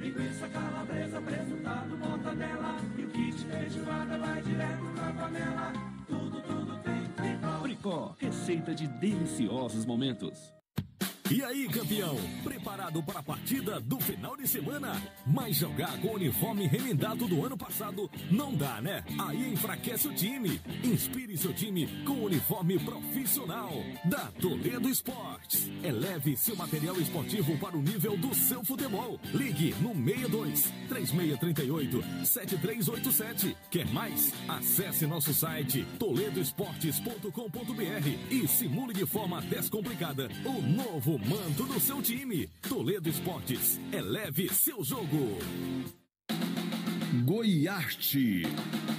Linguiça calabresa, presuntado, mortadela E o kit feijoada vai direto pra panela Tudo, tudo tem tricô Tricó, receita de deliciosos momentos e aí, campeão? Preparado para a partida do final de semana? Mas jogar com o uniforme remendado do ano passado não dá, né? Aí enfraquece o time. Inspire seu time com o uniforme profissional da Toledo Esportes. Eleve seu material esportivo para o nível do seu futebol. Ligue no 62 3638 7387. Quer mais? Acesse nosso site toledoesportes.com.br e simule de forma descomplicada o novo Comando do seu time. Toledo Esportes. Eleve seu jogo. Goiarte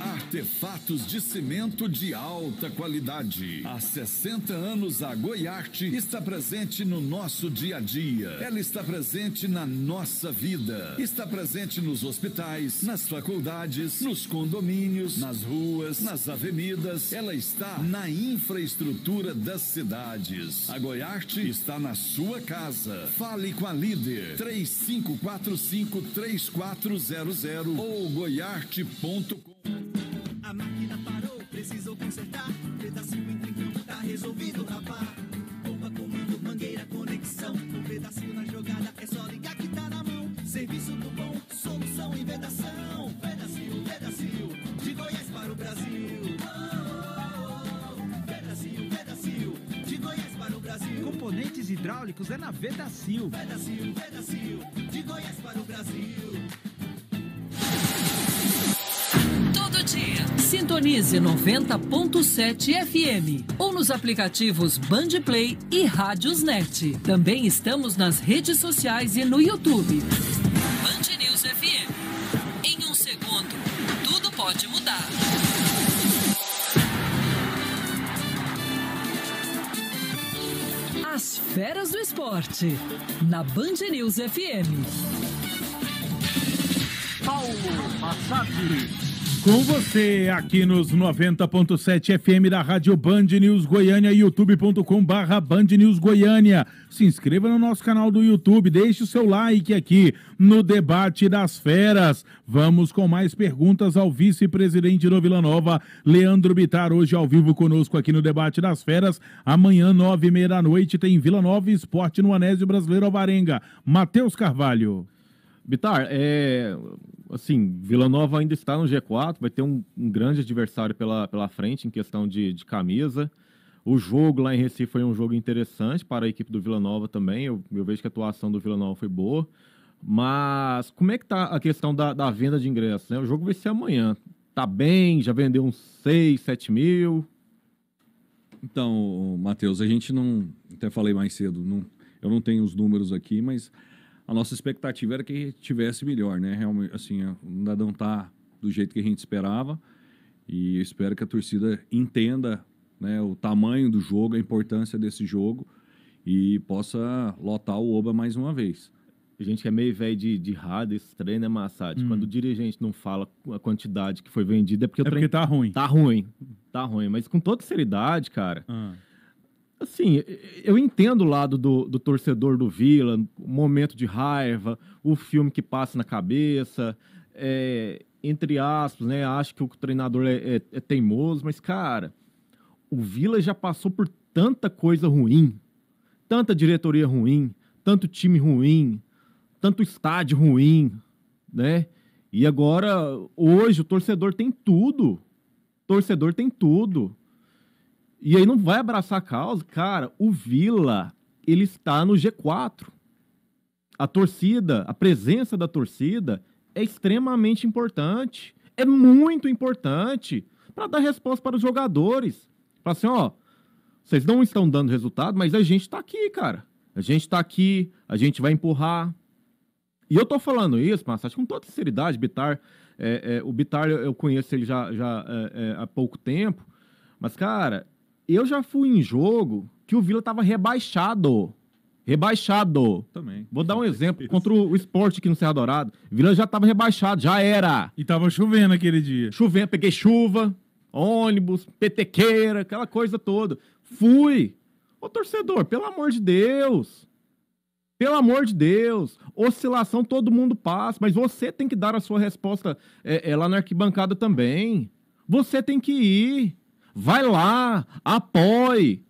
Artefatos de cimento de alta qualidade. Há 60 anos a Goiarte está presente no nosso dia a dia. Ela está presente na nossa vida. Está presente nos hospitais, nas faculdades, nos condomínios, nas ruas, nas avenidas. Ela está na infraestrutura das cidades. A Goiarte está na sua casa. Fale com a líder 3545 3400 ou goiarte.com a máquina parou, precisou consertar. Pedacinho pedaço entre campo, tá resolvido rapá. Bomba, comando, mangueira, conexão. Um pedacinho na jogada, é só ligar que tá na mão. Serviço do bom, solução e vedação. Pedacinho, pedacinho, de Goiás para o Brasil. Pedacinho, pedacinho, de Goiás para o Brasil. Componentes hidráulicos é na Vedacil. Vedacil, Vedacil, de Goiás para o Brasil dia. Sintonize 90.7 FM ou nos aplicativos Bandplay e Rádios Net. Também estamos nas redes sociais e no YouTube. Band News FM. Em um segundo, tudo pode mudar. As feras do esporte na Band News FM. Paulo Massacre. Com você aqui nos 90.7 FM da Rádio Band News Goiânia, youtube.com barra Band News Goiânia. Se inscreva no nosso canal do YouTube, deixe o seu like aqui no Debate das Feras. Vamos com mais perguntas ao vice-presidente do Vila Nova, Leandro Bitar, hoje ao vivo conosco aqui no Debate das Feras. Amanhã, nove e meia da noite, tem Vila Nova Esporte no Anésio Brasileiro Alvarenga. Matheus Carvalho. Bitar, é, assim, Vila Nova ainda está no G4, vai ter um, um grande adversário pela, pela frente em questão de, de, camisa. O jogo lá em Recife foi um jogo interessante para a equipe do Vila Nova também. Eu, eu vejo que a atuação do Vila Nova foi boa. Mas como é que está a questão da, da, venda de ingressos? Né? O jogo vai ser amanhã. Tá bem? Já vendeu uns 6, 7 mil? Então, Matheus, a gente não. Até falei mais cedo, não, eu não tenho os números aqui, mas a nossa expectativa era que tivesse melhor, né? Realmente, assim, ainda não tá do jeito que a gente esperava. E eu espero que a torcida entenda né, o tamanho do jogo, a importância desse jogo e possa lotar o Oba mais uma vez. A gente é meio velho de, de rádio, esse treino é massa. Hum. Quando o dirigente não fala a quantidade que foi vendida, é porque, é porque tá ruim. Tá ruim. Tá ruim. Mas com toda seriedade, cara. Ah. Assim, eu entendo o lado do, do torcedor do Vila, o momento de raiva, o filme que passa na cabeça, é, entre aspas, né? Acho que o treinador é, é, é teimoso, mas, cara, o Vila já passou por tanta coisa ruim, tanta diretoria ruim, tanto time ruim, tanto estádio ruim, né? E agora, hoje, o torcedor tem tudo. O torcedor tem tudo. E aí não vai abraçar a causa. Cara, o Vila, ele está no G4. A torcida, a presença da torcida é extremamente importante. É muito importante para dar resposta para os jogadores. Para assim, ó, vocês não estão dando resultado, mas a gente está aqui, cara. A gente está aqui, a gente vai empurrar. E eu tô falando isso, mas acho com toda sinceridade, Bitar, é, é, o Bitar eu conheço ele já, já é, é, há pouco tempo, mas cara, eu já fui em jogo que o Vila estava rebaixado. Rebaixado. Também. Vou dar um exemplo. Contra o esporte aqui no Serra Dourado. Vila já estava rebaixado, já era. E tava chovendo aquele dia. Chovendo, peguei chuva, ônibus, petequeira, aquela coisa toda. Fui. Ô torcedor, pelo amor de Deus. Pelo amor de Deus. Oscilação todo mundo passa, mas você tem que dar a sua resposta é, é lá na arquibancada também. Você tem que ir. Vai lá, apoie.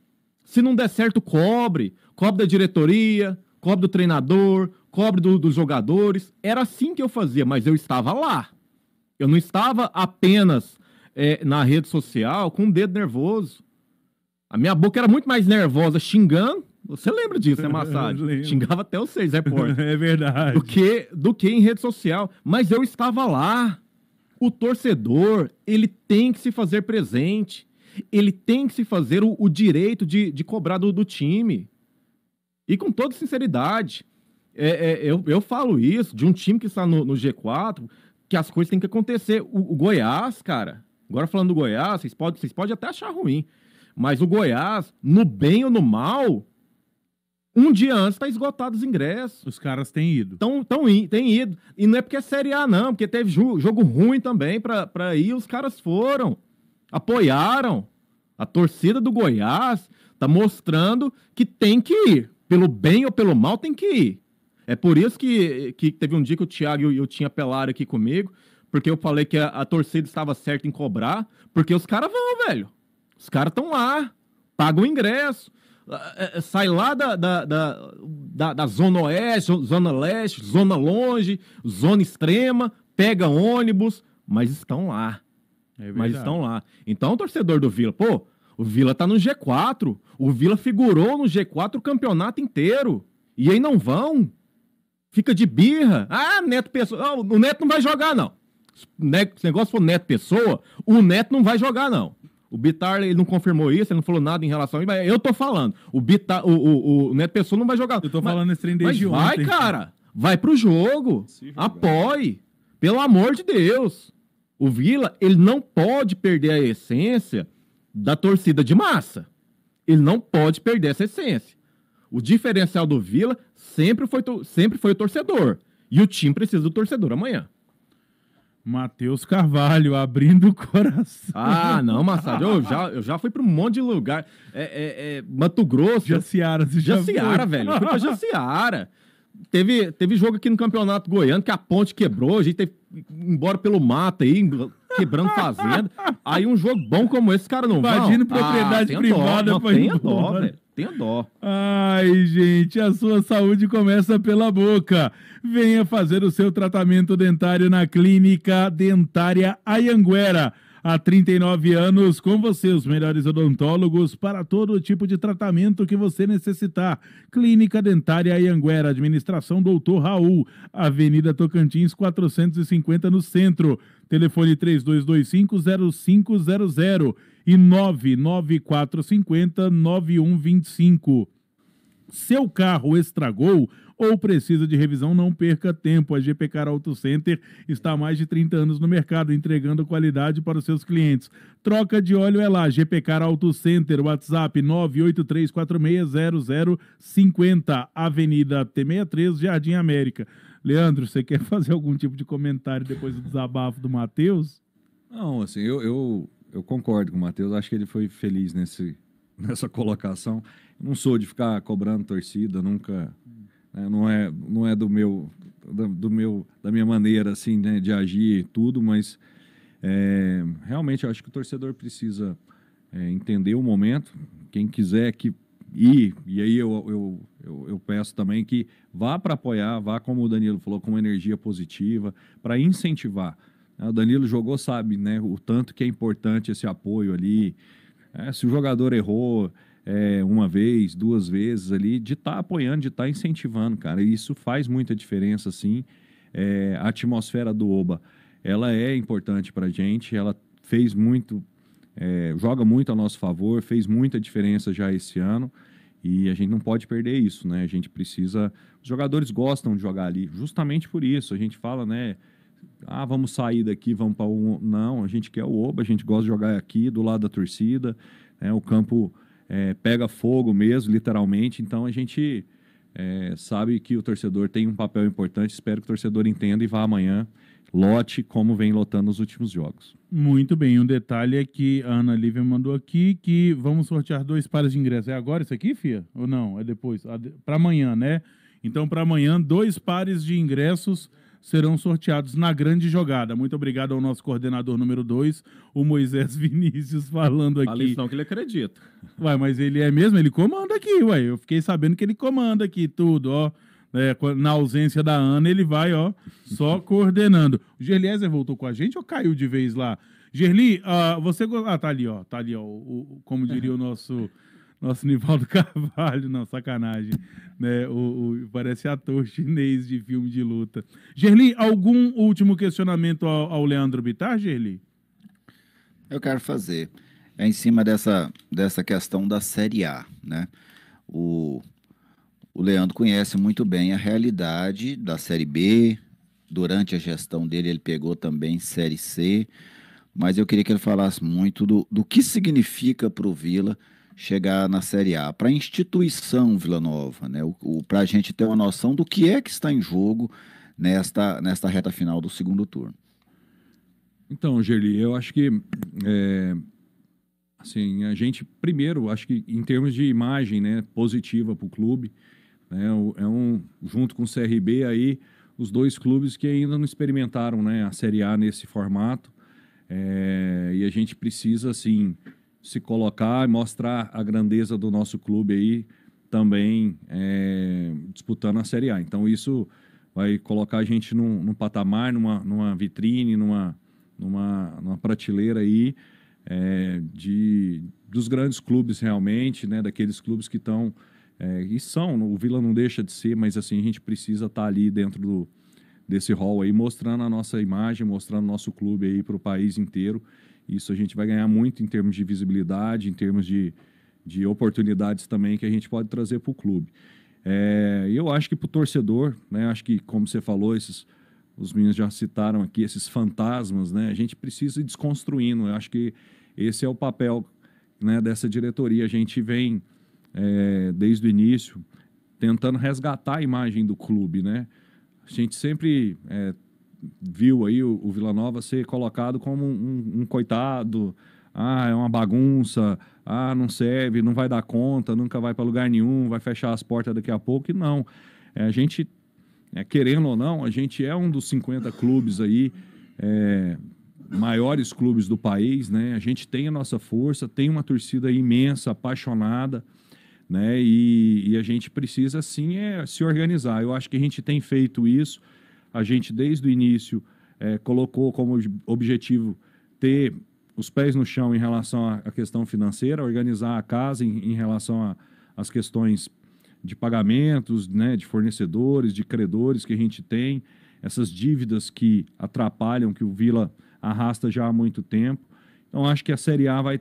Se não der certo, cobre. Cobre da diretoria, cobre do treinador, cobre do, dos jogadores. Era assim que eu fazia, mas eu estava lá. Eu não estava apenas é, na rede social com o um dedo nervoso. A minha boca era muito mais nervosa xingando. Você lembra disso, né, Massagem? Xingava até seis, é porra. é verdade. Do que, do que em rede social. Mas eu estava lá. O torcedor, ele tem que se fazer presente. Ele tem que se fazer o, o direito de, de cobrar do, do, time. E com toda sinceridade, é, é, eu, eu falo isso de um time que está no, no G4, que as coisas têm que acontecer. O, o, Goiás, cara, agora falando do Goiás, vocês podem, vocês podem até achar ruim, mas o Goiás, no bem ou no mal, um dia antes está esgotado os ingressos. Os caras têm ido. Tão, tão in, têm ido. E não é porque é Série A, não, porque teve jogo, jogo ruim também para ir, os caras foram apoiaram. A torcida do Goiás está mostrando que tem que ir. Pelo bem ou pelo mal, tem que ir. É por isso que, que teve um dia que o Thiago e eu, eu tinha pelado aqui comigo, porque eu falei que a, a torcida estava certa em cobrar, porque os caras vão, velho. Os caras estão lá, pagam o ingresso, ah, é, é, sai lá da, da, da, da, da zona oeste, zona leste, zona longe, zona extrema, pega ônibus, mas estão lá. É mas estão lá. Então, torcedor do Vila, pô, o Vila tá no G4. O Vila figurou no G4 o campeonato inteiro. E aí não vão. Fica de birra. Ah, Neto Pessoa. o Neto não vai jogar, não. Se o negócio for Neto Pessoa, o Neto não vai jogar, não. O Bitar, ele não confirmou isso, ele não falou nada em relação a isso, eu tô falando. O, Bitar, o, o, o Neto Pessoa não vai jogar. Eu tô mas, falando esse trem desde mas vai, ontem. Vai, cara. Vai pro jogo. Apoie. Pelo amor de Deus. O Vila, ele não pode perder a essência da torcida de massa. Ele não pode perder essa essência. O diferencial do Vila sempre foi, sempre foi o torcedor. E o time precisa do torcedor amanhã. Matheus Carvalho, abrindo o coração. Ah, não, Massad, eu já, eu já fui para um monte de lugar. É, é, é Mato Grosso. Jaciara, você já Jaciara, velho. Eu fui pra Jaciara teve, teve jogo aqui no Campeonato Goiano que a ponte quebrou, a gente teve embora pelo mato aí, quebrando fazenda. aí um jogo bom como esse, cara não Imagina propriedade ah, privada. Dó, não, tenha dó, velho. Tenha dó. Ai, gente, a sua saúde começa pela boca. Venha fazer o seu tratamento dentário na Clínica Dentária Ayanguera. Há 39 anos, com você, os melhores odontólogos para todo tipo de tratamento que você necessitar. Clínica Dentária Ianguera, administração Doutor Raul, Avenida Tocantins 450 no centro. Telefone 3225-0500 e 99450 9125. Seu carro estragou ou precisa de revisão, não perca tempo. A GPK Auto Center está há mais de 30 anos no mercado, entregando qualidade para os seus clientes. Troca de óleo é lá, GPK Auto Center, WhatsApp 983460050, Avenida T63, Jardim América. Leandro, você quer fazer algum tipo de comentário depois do desabafo do Matheus? Não, assim, eu, eu, eu concordo com o Matheus, acho que ele foi feliz nesse, nessa colocação. não sou de ficar cobrando torcida, nunca né? não é não é do meu do, meu da minha maneira assim né? de agir e tudo, mas é, realmente eu acho que o torcedor precisa é, entender o momento. Quem quiser que ir, e aí eu, eu, eu, eu peço também que vá para apoiar, vá, como o Danilo falou, com energia positiva, para incentivar. Ah, o Danilo jogou, sabe, né, o tanto que é importante esse apoio ali. É, se o jogador errou, é, uma vez, duas vezes ali, de estar tá apoiando, de estar tá incentivando, cara. E isso faz muita diferença, assim. É, a atmosfera do Oba, ela é importante para gente, ela fez muito, é, joga muito a nosso favor, fez muita diferença já esse ano. E a gente não pode perder isso, né? A gente precisa. Os jogadores gostam de jogar ali, justamente por isso. A gente fala, né? Ah, vamos sair daqui, vamos para o. Não, a gente quer o Oba, a gente gosta de jogar aqui, do lado da torcida. Né? O campo é, pega fogo mesmo, literalmente. Então a gente é, sabe que o torcedor tem um papel importante. Espero que o torcedor entenda e vá amanhã lote como vem lotando nos últimos jogos. Muito bem. Um detalhe é que a Ana Lívia mandou aqui que vamos sortear dois pares de ingressos. É agora isso aqui, Fia? Ou não? É depois? Ah, para amanhã, né? Então, para amanhã, dois pares de ingressos serão sorteados na grande jogada. Muito obrigado ao nosso coordenador número 2, o Moisés Vinícius, falando aqui. Fala isso não que ele acredita. Ué, mas ele é mesmo? Ele comanda aqui, ué. Eu fiquei sabendo que ele comanda aqui tudo, ó. É, na ausência da Ana, ele vai, ó, só coordenando. O Gerliezer voltou com a gente ou caiu de vez lá? Gerli, uh, você... Ah, tá ali, ó. Tá ali, ó. O, como diria o é. nosso nosso Nivaldo Carvalho, não, sacanagem. Né? O, o, parece ator chinês de filme de luta. Gerli, algum último questionamento ao, ao Leandro Bittar, Gerli? Eu quero fazer. É em cima dessa, dessa questão da Série A. Né? O, o Leandro conhece muito bem a realidade da Série B. Durante a gestão dele, ele pegou também Série C. Mas eu queria que ele falasse muito do, do que significa para o Vila chegar na Série A. Para a instituição Vila Nova, né? para a gente ter uma noção do que é que está em jogo nesta, nesta reta final do segundo turno. Então, Gerli, eu acho que é, assim, a gente, primeiro, acho que em termos de imagem né, positiva para o clube, né, é um, junto com o CRB aí, os dois clubes que ainda não experimentaram né, a Série A nesse formato. É, e a gente precisa, assim, se colocar e mostrar a grandeza do nosso clube aí também é, disputando a Série A. Então isso vai colocar a gente num, num patamar, numa, numa vitrine, numa, numa, numa prateleira aí é, de, dos grandes clubes realmente, né, daqueles clubes que estão é, e são, o Vila não deixa de ser, mas assim, a gente precisa estar tá ali dentro do, desse hall aí, mostrando a nossa imagem, mostrando o nosso clube aí para o país inteiro isso a gente vai ganhar muito em termos de visibilidade, em termos de, de oportunidades também que a gente pode trazer para o clube. É, eu acho que para o torcedor, né, acho que, como você falou, esses, os meninos já citaram aqui, esses fantasmas, né, a gente precisa ir desconstruindo. Eu acho que esse é o papel né, dessa diretoria. A gente vem, é, desde o início, tentando resgatar a imagem do clube. Né? A gente sempre é, viu aí o, o Vila Nova ser colocado como um, um coitado, ah, é uma bagunça, ah, não serve, não vai dar conta, nunca vai para lugar nenhum, vai fechar as portas daqui a pouco. E não. É, a gente, é, querendo ou não, a gente é um dos 50 clubes aí, é, maiores clubes do país, né? A gente tem a nossa força, tem uma torcida imensa, apaixonada, né? E, e a gente precisa, sim, é, se organizar. Eu acho que a gente tem feito isso a gente, desde o início, é, colocou como objetivo ter os pés no chão em relação à questão financeira, organizar a casa em, em relação às questões de pagamentos, né, de fornecedores, de credores que a gente tem, essas dívidas que atrapalham, que o Vila arrasta já há muito tempo. Então, acho que a Série A vai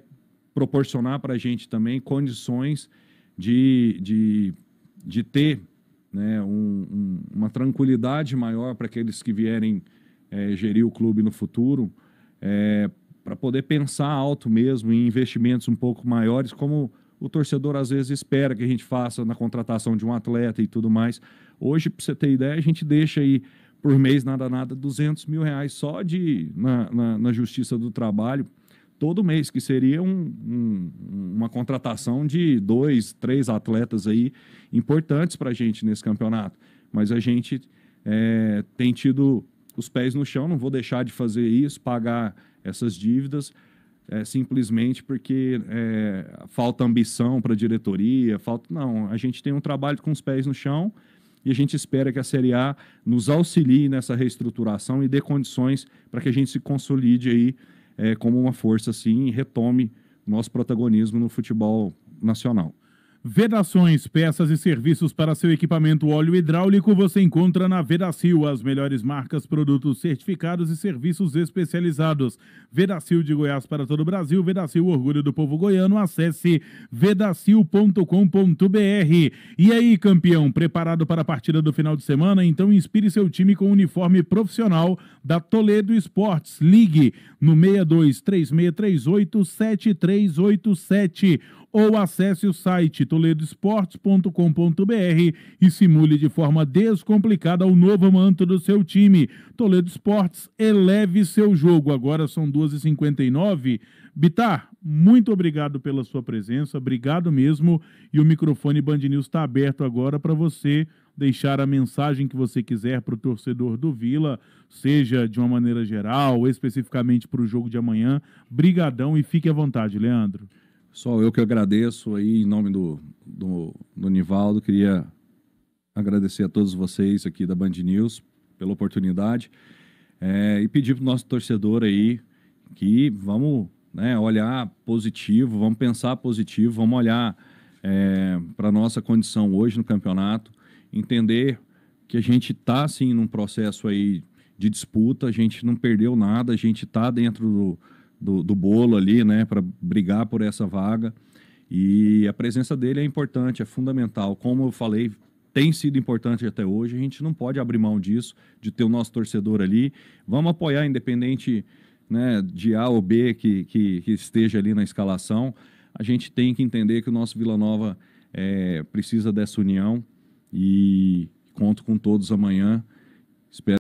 proporcionar para a gente também condições de, de, de ter né, um, um, uma tranquilidade maior para aqueles que vierem é, gerir o clube no futuro, é, para poder pensar alto mesmo em investimentos um pouco maiores, como o torcedor às vezes espera que a gente faça na contratação de um atleta e tudo mais. Hoje, para você ter ideia, a gente deixa aí por mês, nada, nada, 200 mil reais só de, na, na, na Justiça do Trabalho todo mês, que seria um, um, uma contratação de dois, três atletas aí importantes para a gente nesse campeonato. Mas a gente é, tem tido os pés no chão, não vou deixar de fazer isso, pagar essas dívidas, é, simplesmente porque é, falta ambição para a diretoria, falta. Não, a gente tem um trabalho com os pés no chão e a gente espera que a Série A nos auxilie nessa reestruturação e dê condições para que a gente se consolide aí é, como uma força assim e retome nosso protagonismo no futebol nacional. Vedações, peças e serviços para seu equipamento óleo hidráulico você encontra na Vedacil, as melhores marcas, produtos certificados e serviços especializados. Vedacil de Goiás para todo o Brasil, Vedacil Orgulho do Povo Goiano, acesse vedacil.com.br. E aí, campeão, preparado para a partida do final de semana? Então inspire seu time com o uniforme profissional da Toledo Esportes. Ligue no 7387 ou acesse o site toledoesportes.com.br e simule de forma descomplicada o novo manto do seu time. Toledo Esportes, eleve seu jogo. Agora são 12 h 59 Bitar, muito obrigado pela sua presença, obrigado mesmo. E o microfone Band News está aberto agora para você deixar a mensagem que você quiser para o torcedor do Vila, seja de uma maneira geral, especificamente para o jogo de amanhã. Brigadão e fique à vontade, Leandro. Só eu que agradeço aí, em nome do, do, do Nivaldo, queria agradecer a todos vocês aqui da Band News pela oportunidade é, e pedir para o nosso torcedor aí que vamos né, olhar positivo, vamos pensar positivo, vamos olhar é, eh, para a nossa condição hoje no campeonato, entender que a gente está, assim, num processo aí de disputa, a gente não perdeu nada, a gente está dentro do do, do bolo ali, né, para brigar por essa vaga. E a presença dele é importante, é fundamental. Como eu falei, tem sido importante até hoje, a gente não pode abrir mão disso, de ter o nosso torcedor ali. Vamos apoiar, independente né, de A ou B que, que, que esteja ali na escalação. A gente tem que entender que o nosso Vila Nova é, precisa dessa união e conto com todos amanhã. Espero